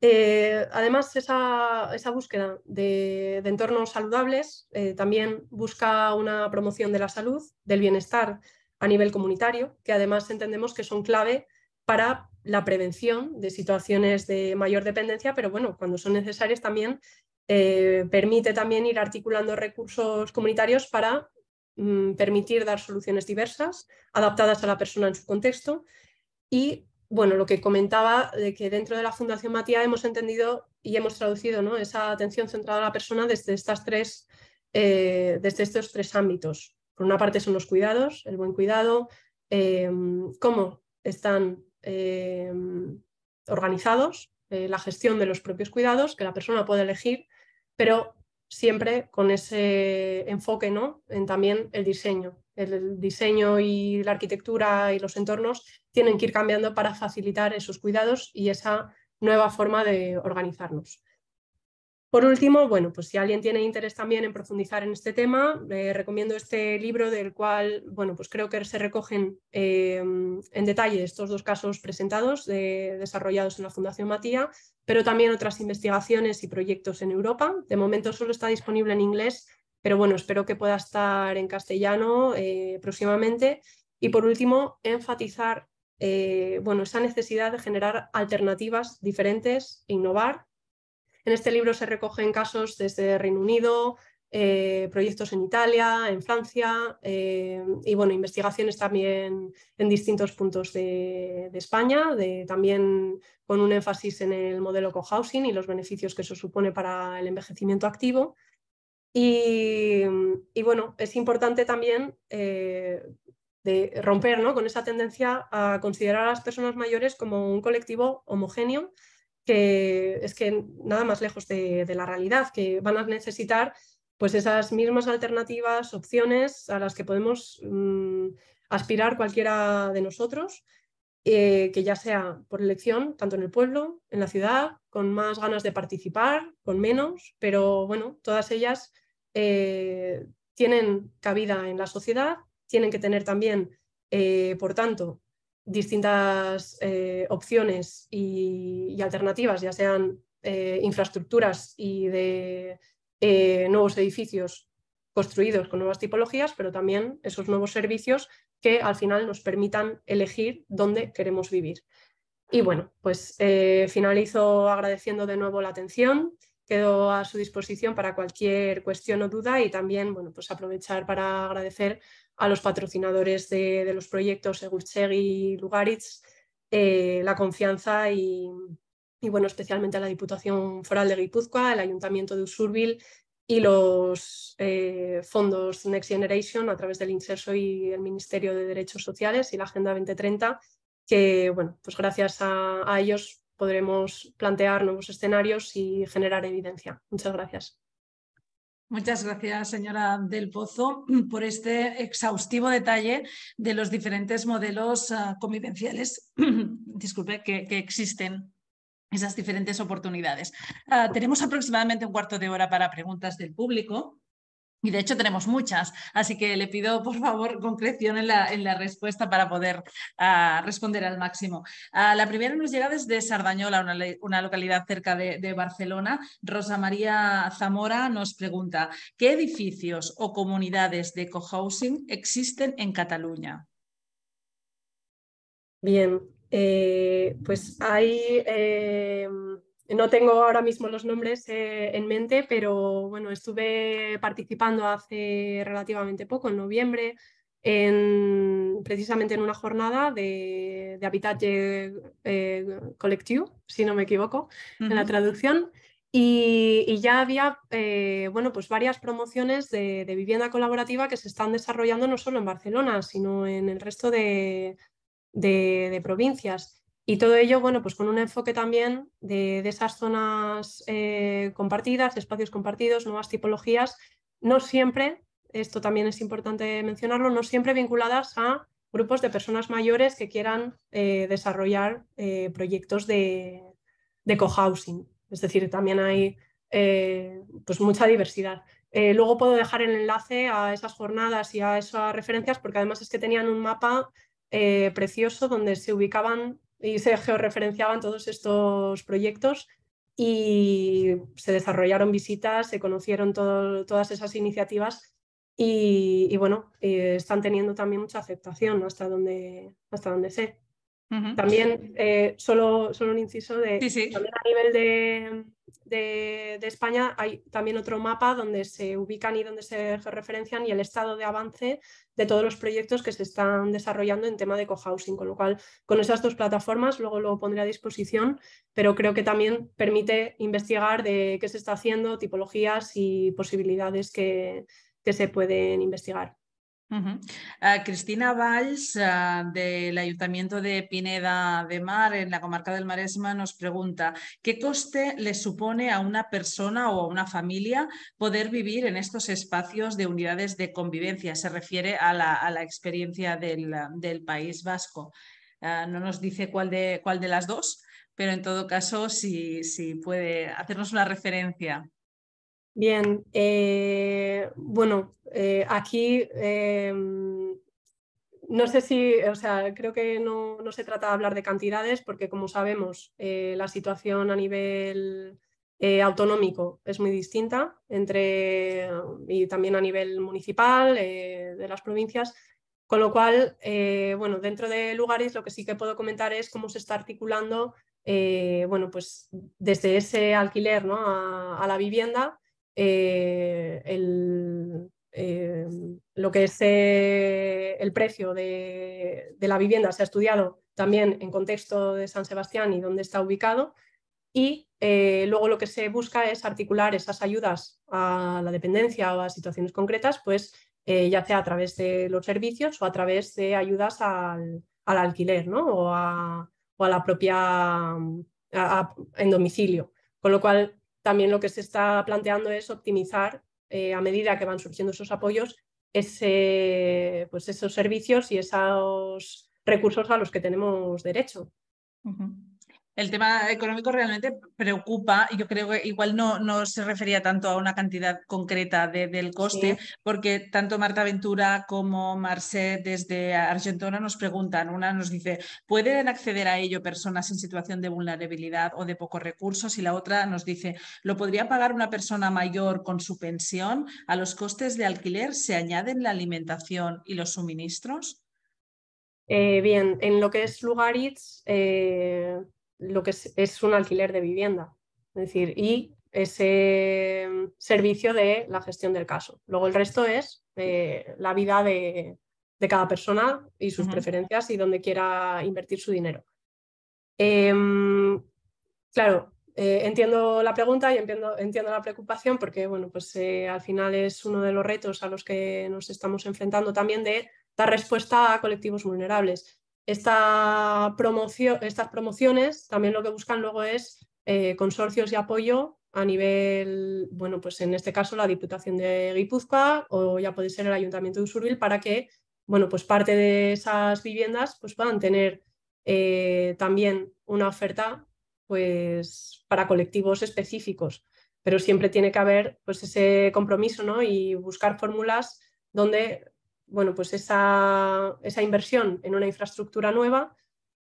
Speaker 3: Eh, además, esa, búsqueda de, entornos saludables también busca una promoción de la salud, del bienestar a nivel comunitario, que además entendemos que son clave para la prevención de situaciones de mayor dependencia, pero bueno, cuando son necesarias también eh, permite también ir articulando recursos comunitarios para mm, permitir dar soluciones diversas, adaptadas a la persona en su contexto. Y bueno, lo que comentaba de que dentro de la Fundación Matías hemos entendido y hemos traducido esa atención centrada a la persona desde, estas tres, eh, desde estos tres ámbitos. Por una parte son los cuidados, el buen cuidado, eh, cómo están organizados, la gestión de los propios cuidados, que la persona puede elegir pero siempre con ese enfoque ¿no? en también el diseño. el diseño y la arquitectura y los entornos tienen que ir cambiando para facilitar esos cuidados y esa nueva forma de organizarnos. Por último, bueno, pues si alguien tiene interés también en profundizar en este tema, eh, recomiendo este libro del cual, bueno, pues creo que se recogen eh, en detalle estos dos casos presentados, desarrollados en la Fundación Matía, pero también otras investigaciones y proyectos en Europa. De momento solo está disponible en inglés, pero bueno, espero que pueda estar en castellano eh, próximamente. Y por último, enfatizar bueno, esa necesidad de generar alternativas diferentes, e innovar en este libro se recogen casos desde Reino Unido, eh, proyectos en Italia, en Francia eh, y bueno, investigaciones también en distintos puntos de, España, también con un énfasis en el modelo cohousing y los beneficios que eso supone para el envejecimiento activo. Y, bueno, es importante también eh, de romper con esa tendencia a considerar a las personas mayores como un colectivo homogéneo que es que nada más lejos de, la realidad, que van a necesitar pues esas mismas alternativas, opciones a las que podemos mm, aspirar cualquiera de nosotros, eh, que ya sea por elección, tanto en el pueblo, en la ciudad, con más ganas de participar, con menos, pero bueno, todas ellas eh, tienen cabida en la sociedad, tienen que tener también, eh, por tanto, distintas eh, opciones y, alternativas, ya sean eh, infraestructuras y de eh, nuevos edificios construidos con nuevas tipologías, pero también esos nuevos servicios que al final nos permitan elegir dónde queremos vivir. Y bueno, pues finalizo agradeciendo de nuevo la atención quedo a su disposición para cualquier cuestión o duda y también bueno, pues aprovechar para agradecer a los patrocinadores de, los proyectos Egurcheg y Lugaritz eh, la confianza y, bueno, especialmente a la Diputación Foral de Guipúzcoa, el Ayuntamiento de Usurbil y los eh, fondos Next Generation a través del INSERSO y el Ministerio de Derechos Sociales y la Agenda 2030, que bueno, pues gracias a ellos podremos plantear nuevos escenarios y generar evidencia. Muchas gracias.
Speaker 1: Muchas gracias, señora del Pozo, por este exhaustivo detalle de los diferentes modelos ah, convivenciales disculpe, que, existen esas diferentes oportunidades. Ah, tenemos aproximadamente un cuarto de hora para preguntas del público. Y de hecho tenemos muchas, así que le pido por favor concreción en la, respuesta para poder ah, responder al máximo. Ah, la primera nos llega desde Sardañola, una, localidad cerca de, Barcelona. Rosa María Zamora nos pregunta, ¿qué edificios o comunidades de cohousing existen en Cataluña?
Speaker 3: Bien, eh, pues hay... Eh, no tengo ahora mismo los nombres eh, en mente, pero bueno, estuve participando hace relativamente poco, en noviembre, precisamente en una jornada de, Habitat eh, si no me equivoco, en la traducción. Y, ya había eh, bueno, pues varias promociones de, vivienda colaborativa que se están desarrollando no solo en Barcelona, sino en el resto de provincias. Y todo ello, bueno, pues con un enfoque también de, esas zonas eh, compartidas, de espacios compartidos, nuevas tipologías, no siempre, esto también es importante mencionarlo, no siempre vinculadas a grupos de personas mayores que quieran eh, desarrollar eh, proyectos de, cohousing. Es decir, también hay pues mucha diversidad. luego puedo dejar el enlace a esas jornadas y a esas referencias porque además es que tenían un mapa precioso donde se ubicaban y se georreferenciaban todos estos proyectos y se desarrollaron visitas, se conocieron todas esas iniciativas y, bueno, eh, están teniendo también mucha aceptación hasta donde, hasta donde sé. También, eh, solo, solo un inciso de a nivel de, de, España hay también otro mapa donde se ubican y donde se referencian y el estado de avance de todos los proyectos que se están desarrollando en tema de cohousing, con lo cual con esas dos plataformas luego lo pondré a disposición, pero creo que también permite investigar de qué se está haciendo, tipologías y posibilidades que, que se pueden
Speaker 1: investigar. Ah, Cristina Valls, ah, del Ayuntamiento de Pineda de Mar, en la comarca del Maresma, nos pregunta, ¿qué coste le supone a una persona o a una familia poder vivir en estos espacios de unidades de convivencia? Se refiere a la, experiencia del, País Vasco. Ah, no nos dice cuál de, cuál de las dos, pero en todo caso, si puede hacernos una referencia.
Speaker 3: Bien, eh, bueno, eh, aquí em, no sé si, o sea, creo que no, se trata de hablar de cantidades porque como sabemos eh, la situación a nivel autonómico es muy distinta entre, y también a nivel municipal de las provincias, con lo cual, bueno, dentro de lugares lo que sí que puedo comentar es cómo se está articulando, bueno, pues desde ese alquiler a, la vivienda eh, el, eh, lo que es eh, el precio de, la vivienda se ha estudiado también en contexto de San Sebastián y dónde está ubicado. Y luego lo que se busca es articular esas ayudas a la dependencia o a situaciones concretas, pues ya sea a través de los servicios o a través de ayudas al, alquiler ¿no? o, a, la propia en domicilio. Con lo cual, también lo que se está planteando es optimizar eh, a medida que van surgiendo esos apoyos pues, esos servicios y esos recursos a los que tenemos derecho
Speaker 1: el tema económico realmente preocupa y yo creo que igual no, se refería tanto a una cantidad concreta del coste, porque tanto Marta Ventura como Marcet desde Argentina nos preguntan, una nos dice, ¿pueden acceder a ello personas en situación de vulnerabilidad o de pocos recursos? Y la otra nos dice, ¿lo podría pagar una persona mayor con su pensión? ¿A los costes de alquiler se añaden la alimentación y los suministros? Eh, bien, en lo que es
Speaker 3: Lugaritz, eh, lo que es, un alquiler de vivienda. Es decir, y ese mm, servicio de la gestión del caso. Luego el resto es eh, la vida de, cada persona y sus preferencias y donde quiera invertir su dinero. Em, claro, eh, entiendo la pregunta y entiendo, entiendo la preocupación porque, bueno, pues eh, al final es uno de los retos a los que nos estamos enfrentando también de dar respuesta a colectivos vulnerables. Esta promoción, estas promociones también lo que buscan luego es eh, consorcios y apoyo a nivel, bueno, pues en este caso la Diputación de Guipúzcoa o ya puede ser el Ayuntamiento de Usurbil para que, bueno, pues parte de esas viviendas pues puedan tener eh, también una oferta pues para colectivos específicos, pero siempre tiene que haber pues ese compromiso, ¿no? Y buscar fórmulas donde bueno, pues esa, inversión en una infraestructura nueva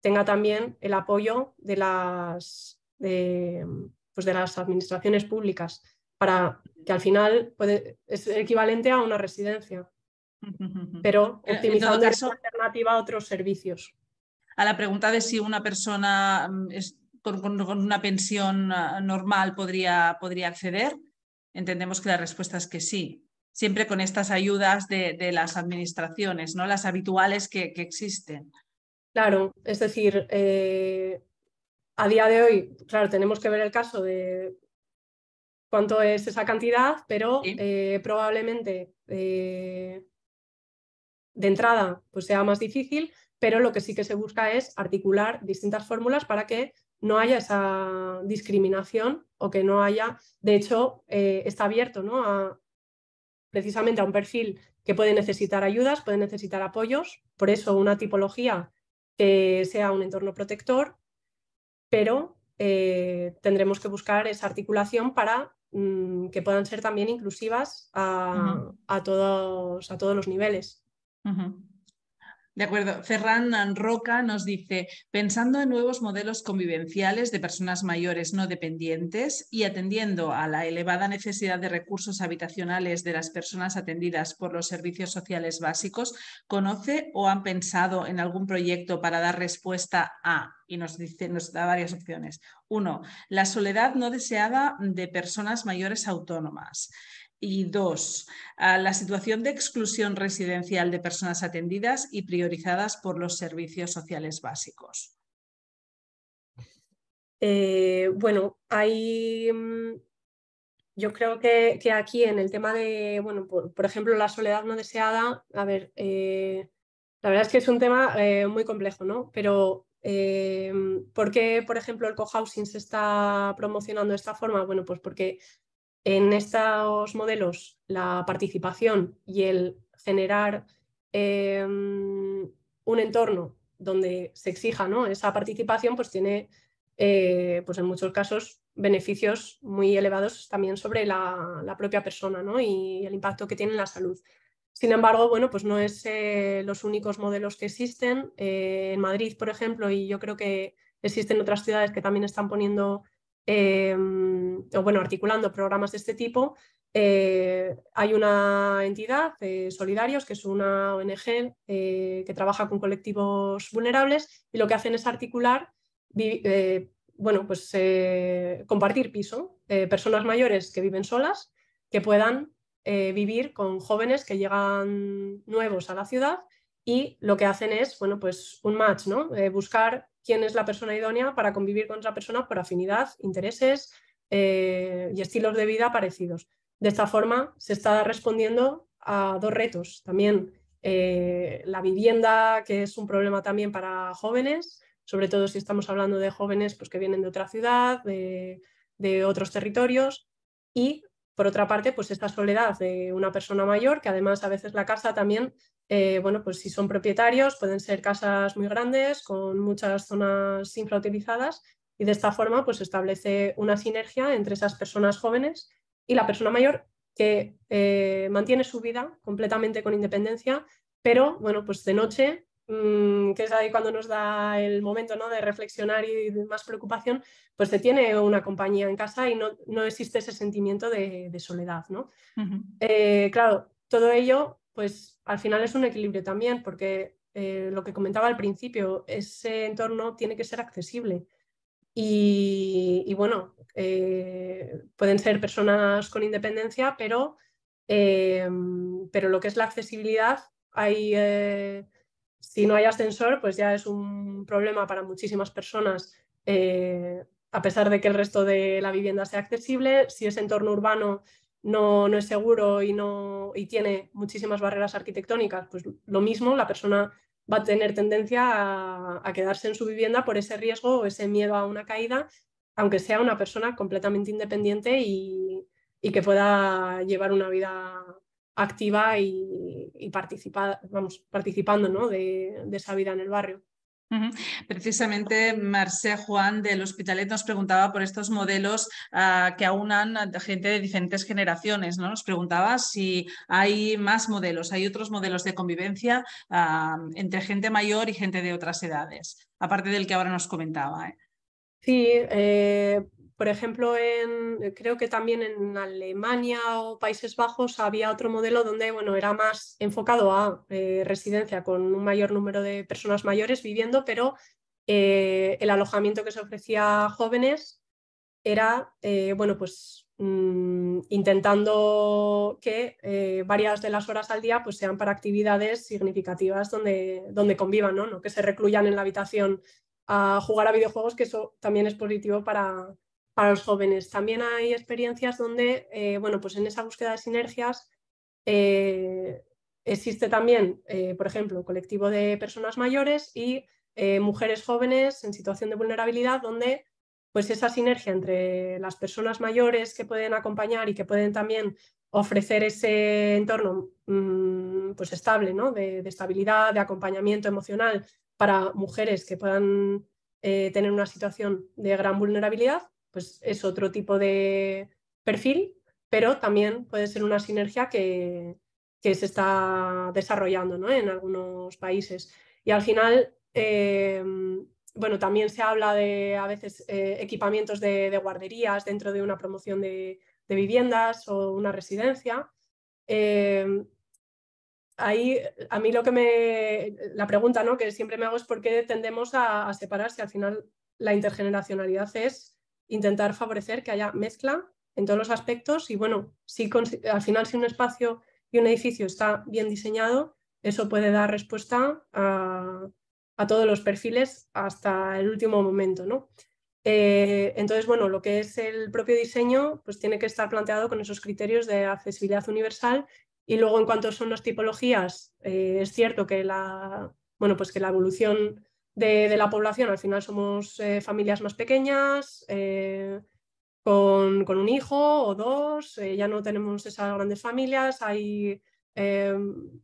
Speaker 3: tenga también el apoyo de las, pues de, las administraciones públicas, para que al final puede, es equivalente a una residencia, pero optimizando caso,
Speaker 1: esa alternativa a otros servicios. A la pregunta de si una persona mm, con, con, una pensión ah, normal podría, podría acceder, entendemos que la respuesta es que sí siempre con estas ayudas de, las administraciones, ¿no? las habituales que, existen. Claro,
Speaker 3: es decir, eh, a día de hoy, claro, tenemos que ver el caso de cuánto es esa cantidad, pero eh, probablemente eh, de entrada pues sea más difícil, pero lo que sí que se busca es articular distintas fórmulas para que no haya esa discriminación o que no haya, de hecho, está abierto ¿no? a, precisamente a un perfil que puede necesitar ayudas, puede necesitar apoyos, por eso una tipología que sea un entorno protector, pero eh, tendremos que buscar esa articulación para mm, que puedan ser también inclusivas a, todos,
Speaker 1: a todos los niveles. De acuerdo. Ferran Roca nos dice, pensando en nuevos modelos convivenciales de personas mayores no dependientes y atendiendo a la elevada necesidad de recursos habitacionales de las personas atendidas por los servicios sociales básicos, ¿conoce o han pensado en algún proyecto para dar respuesta a y nos, dice, nos da varias opciones. Uno, la soledad no deseada de personas mayores autónomas y dos, la situación de exclusión residencial de personas atendidas y priorizadas por los servicios sociales básicos.
Speaker 3: Eh, bueno, hay, mm, yo creo que, aquí en el tema de, bueno, por, ejemplo, la soledad no deseada, a ver, eh, la verdad es que es un tema eh, muy complejo, ¿no? Pero ¿Por qué, por ejemplo, el cohousing se está promocionando de esta forma? Bueno, pues porque en estos modelos, la participación y el generar em, un entorno donde se exija ¿no? esa participación, pues tiene eh, pues en muchos casos beneficios muy elevados también sobre la, propia persona ¿no? y el impacto que tiene en la salud. Sin embargo, bueno, pues no es eh, los únicos modelos que existen. Eh, en Madrid, por ejemplo, y yo creo que existen otras ciudades que también están poniendo Em, o bueno, articulando programas de este tipo, eh, hay una entidad, eh, Solidarios, que es una ONG eh, que trabaja con colectivos vulnerables y lo que hacen es articular, bueno, pues compartir piso, personas mayores que viven solas, que puedan vivir con jóvenes que llegan nuevos a la ciudad y lo que hacen es, bueno, pues un match, ¿no? buscar quién es la persona idónea para convivir con otra persona por afinidad, intereses eh, y estilos de vida parecidos. De esta forma se está respondiendo a dos retos. También eh, la vivienda, que es un problema también para jóvenes, sobre todo si estamos hablando de jóvenes pues, que vienen de otra ciudad, de, de otros territorios. Y por otra parte, pues esta soledad de una persona mayor, que además a veces la casa también eh, bueno, pues si son propietarios, pueden ser casas muy grandes con muchas zonas infrautilizadas y de esta forma pues establece una sinergia entre esas personas jóvenes y la persona mayor que eh, mantiene su vida completamente con independencia, pero bueno, pues de noche, mm, que es ahí cuando nos da el momento ¿no? de reflexionar y más preocupación, pues se tiene una compañía en casa y no, existe ese sentimiento de, soledad. ¿no? Eh, claro, todo ello pues al final es un equilibrio también, porque eh, lo que comentaba al principio, ese entorno tiene que ser accesible. Y, bueno, eh, pueden ser personas con independencia, pero, em, pero lo que es la accesibilidad, hay, eh, si no hay ascensor, pues ya es un problema para muchísimas personas, a pesar de que el resto de la vivienda sea accesible. Si es entorno urbano, no, no es seguro y, no, y tiene muchísimas barreras arquitectónicas, pues lo mismo, la persona va a tener tendencia a, quedarse en su vivienda por ese riesgo o ese miedo a una caída, aunque sea una persona completamente independiente y, que pueda llevar una vida activa y, y vamos, participando ¿no? de, esa vida en el barrio.
Speaker 1: Precisamente Marcé Juan del Hospitalet nos preguntaba por estos modelos ah, que aunan gente de diferentes generaciones. ¿no? Nos preguntaba si hay más modelos, hay otros modelos de convivencia ah, entre gente mayor y gente de otras edades, aparte del que ahora nos comentaba. ¿eh?
Speaker 3: Sí, eh, por ejemplo, en, eh, creo que también en Alemania o Países Bajos había otro modelo donde bueno, era más enfocado a eh, residencia con un mayor número de personas mayores viviendo, pero eh, el alojamiento que se ofrecía a jóvenes era bueno, pues, mm, intentando que varias de las horas al día pues, sean para actividades significativas donde, donde convivan, que se recluyan en la habitación a jugar a videojuegos, que eso también es positivo para, para los jóvenes. También hay experiencias donde, eh, bueno, pues en esa búsqueda de sinergias eh, existe también, eh, por ejemplo, colectivo de personas mayores y mujeres jóvenes en situación de vulnerabilidad, donde pues esa sinergia entre las personas mayores que pueden acompañar y que pueden también ofrecer ese entorno mm, pues estable, de, estabilidad, de acompañamiento emocional para mujeres que puedan tener una situación de gran vulnerabilidad pues es otro tipo de perfil, pero también puede ser una sinergia que, que se está desarrollando en algunos países. Y al final, eh, bueno, también se habla de a veces eh, equipamientos de, guarderías dentro de una promoción de, viviendas o una residencia. Eh, ahí a mí lo que me la pregunta ¿no? que siempre me hago es por qué tendemos a, a separarse. al final la intergeneracionalidad es intentar favorecer que haya mezcla en todos los aspectos y bueno, si al final si un espacio y un edificio está bien diseñado, eso puede dar respuesta a, todos los perfiles hasta el último momento, ¿no? Eh, entonces, bueno, lo que es el propio diseño, pues tiene que estar planteado con esos criterios de accesibilidad universal y luego en cuanto son las tipologías, eh, es cierto que la, bueno, pues que la evolución de, la población. Al final somos eh, familias más pequeñas, eh, con, un hijo o dos, eh, ya no tenemos esas grandes familias, hay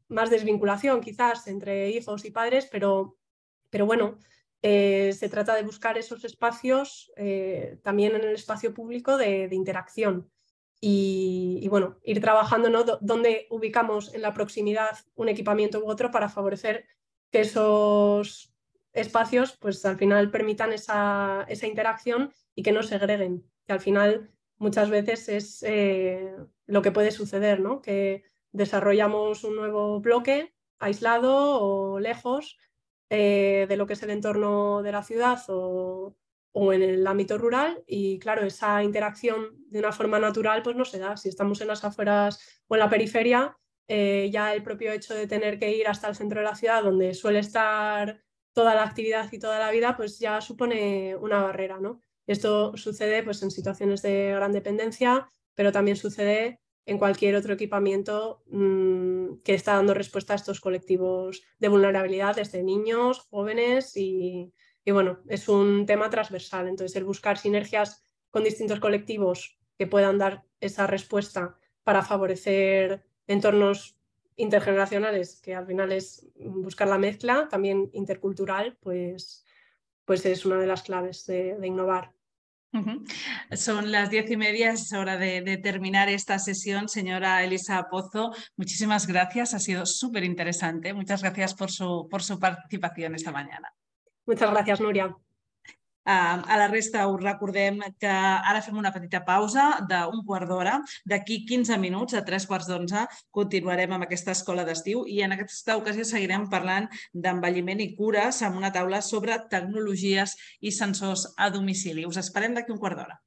Speaker 3: más desvinculación quizás entre hijos y padres, pero, pero bueno, se trata de buscar esos espacios también en el espacio público de, interacción. Y, bueno, ir trabajando donde dónde ubicamos en la proximidad un equipamiento u otro para favorecer que esos espacios pues al final permitan esa, esa interacción y que no segreguen, que al final muchas veces es eh, lo que puede suceder, ¿no? que desarrollamos un nuevo bloque aislado o lejos eh, de lo que es el entorno de la ciudad o, en el ámbito rural y claro, esa interacción de una forma natural pues no se da. Si estamos en las afueras o en la periferia, eh, ya el propio hecho de tener que ir hasta el centro de la ciudad donde suele estar toda la actividad y toda la vida, pues ya supone una barrera, ¿no? Esto sucede pues, en situaciones de gran dependencia, pero también sucede en cualquier otro equipamiento mm, que está dando respuesta a estos colectivos de vulnerabilidad, desde niños, jóvenes y, y bueno, es un tema transversal. Entonces, el buscar sinergias con distintos colectivos que puedan dar esa respuesta para favorecer entornos intergeneracionales, que al final es buscar la mezcla, también intercultural, pues, pues es una de las claves de, innovar.
Speaker 1: Son las diez y media, es hora de, de, terminar esta sesión. Señora Elisa Pozo, muchísimas gracias, ha sido súper interesante. Muchas gracias por su, por su participación esta mañana. Muchas gracias, Nuria. a la resta us recordem que ara fem una petita pausa d'un quart d'hora. D'aquí 15 minuts, a tres quarts d'onze, continuarem amb aquesta escola d'estiu i en aquesta ocasió seguirem parlant d'envelliment i cures amb una taula sobre tecnologies i sensors a domicili. Us esperem d'aquí un quart d'hora.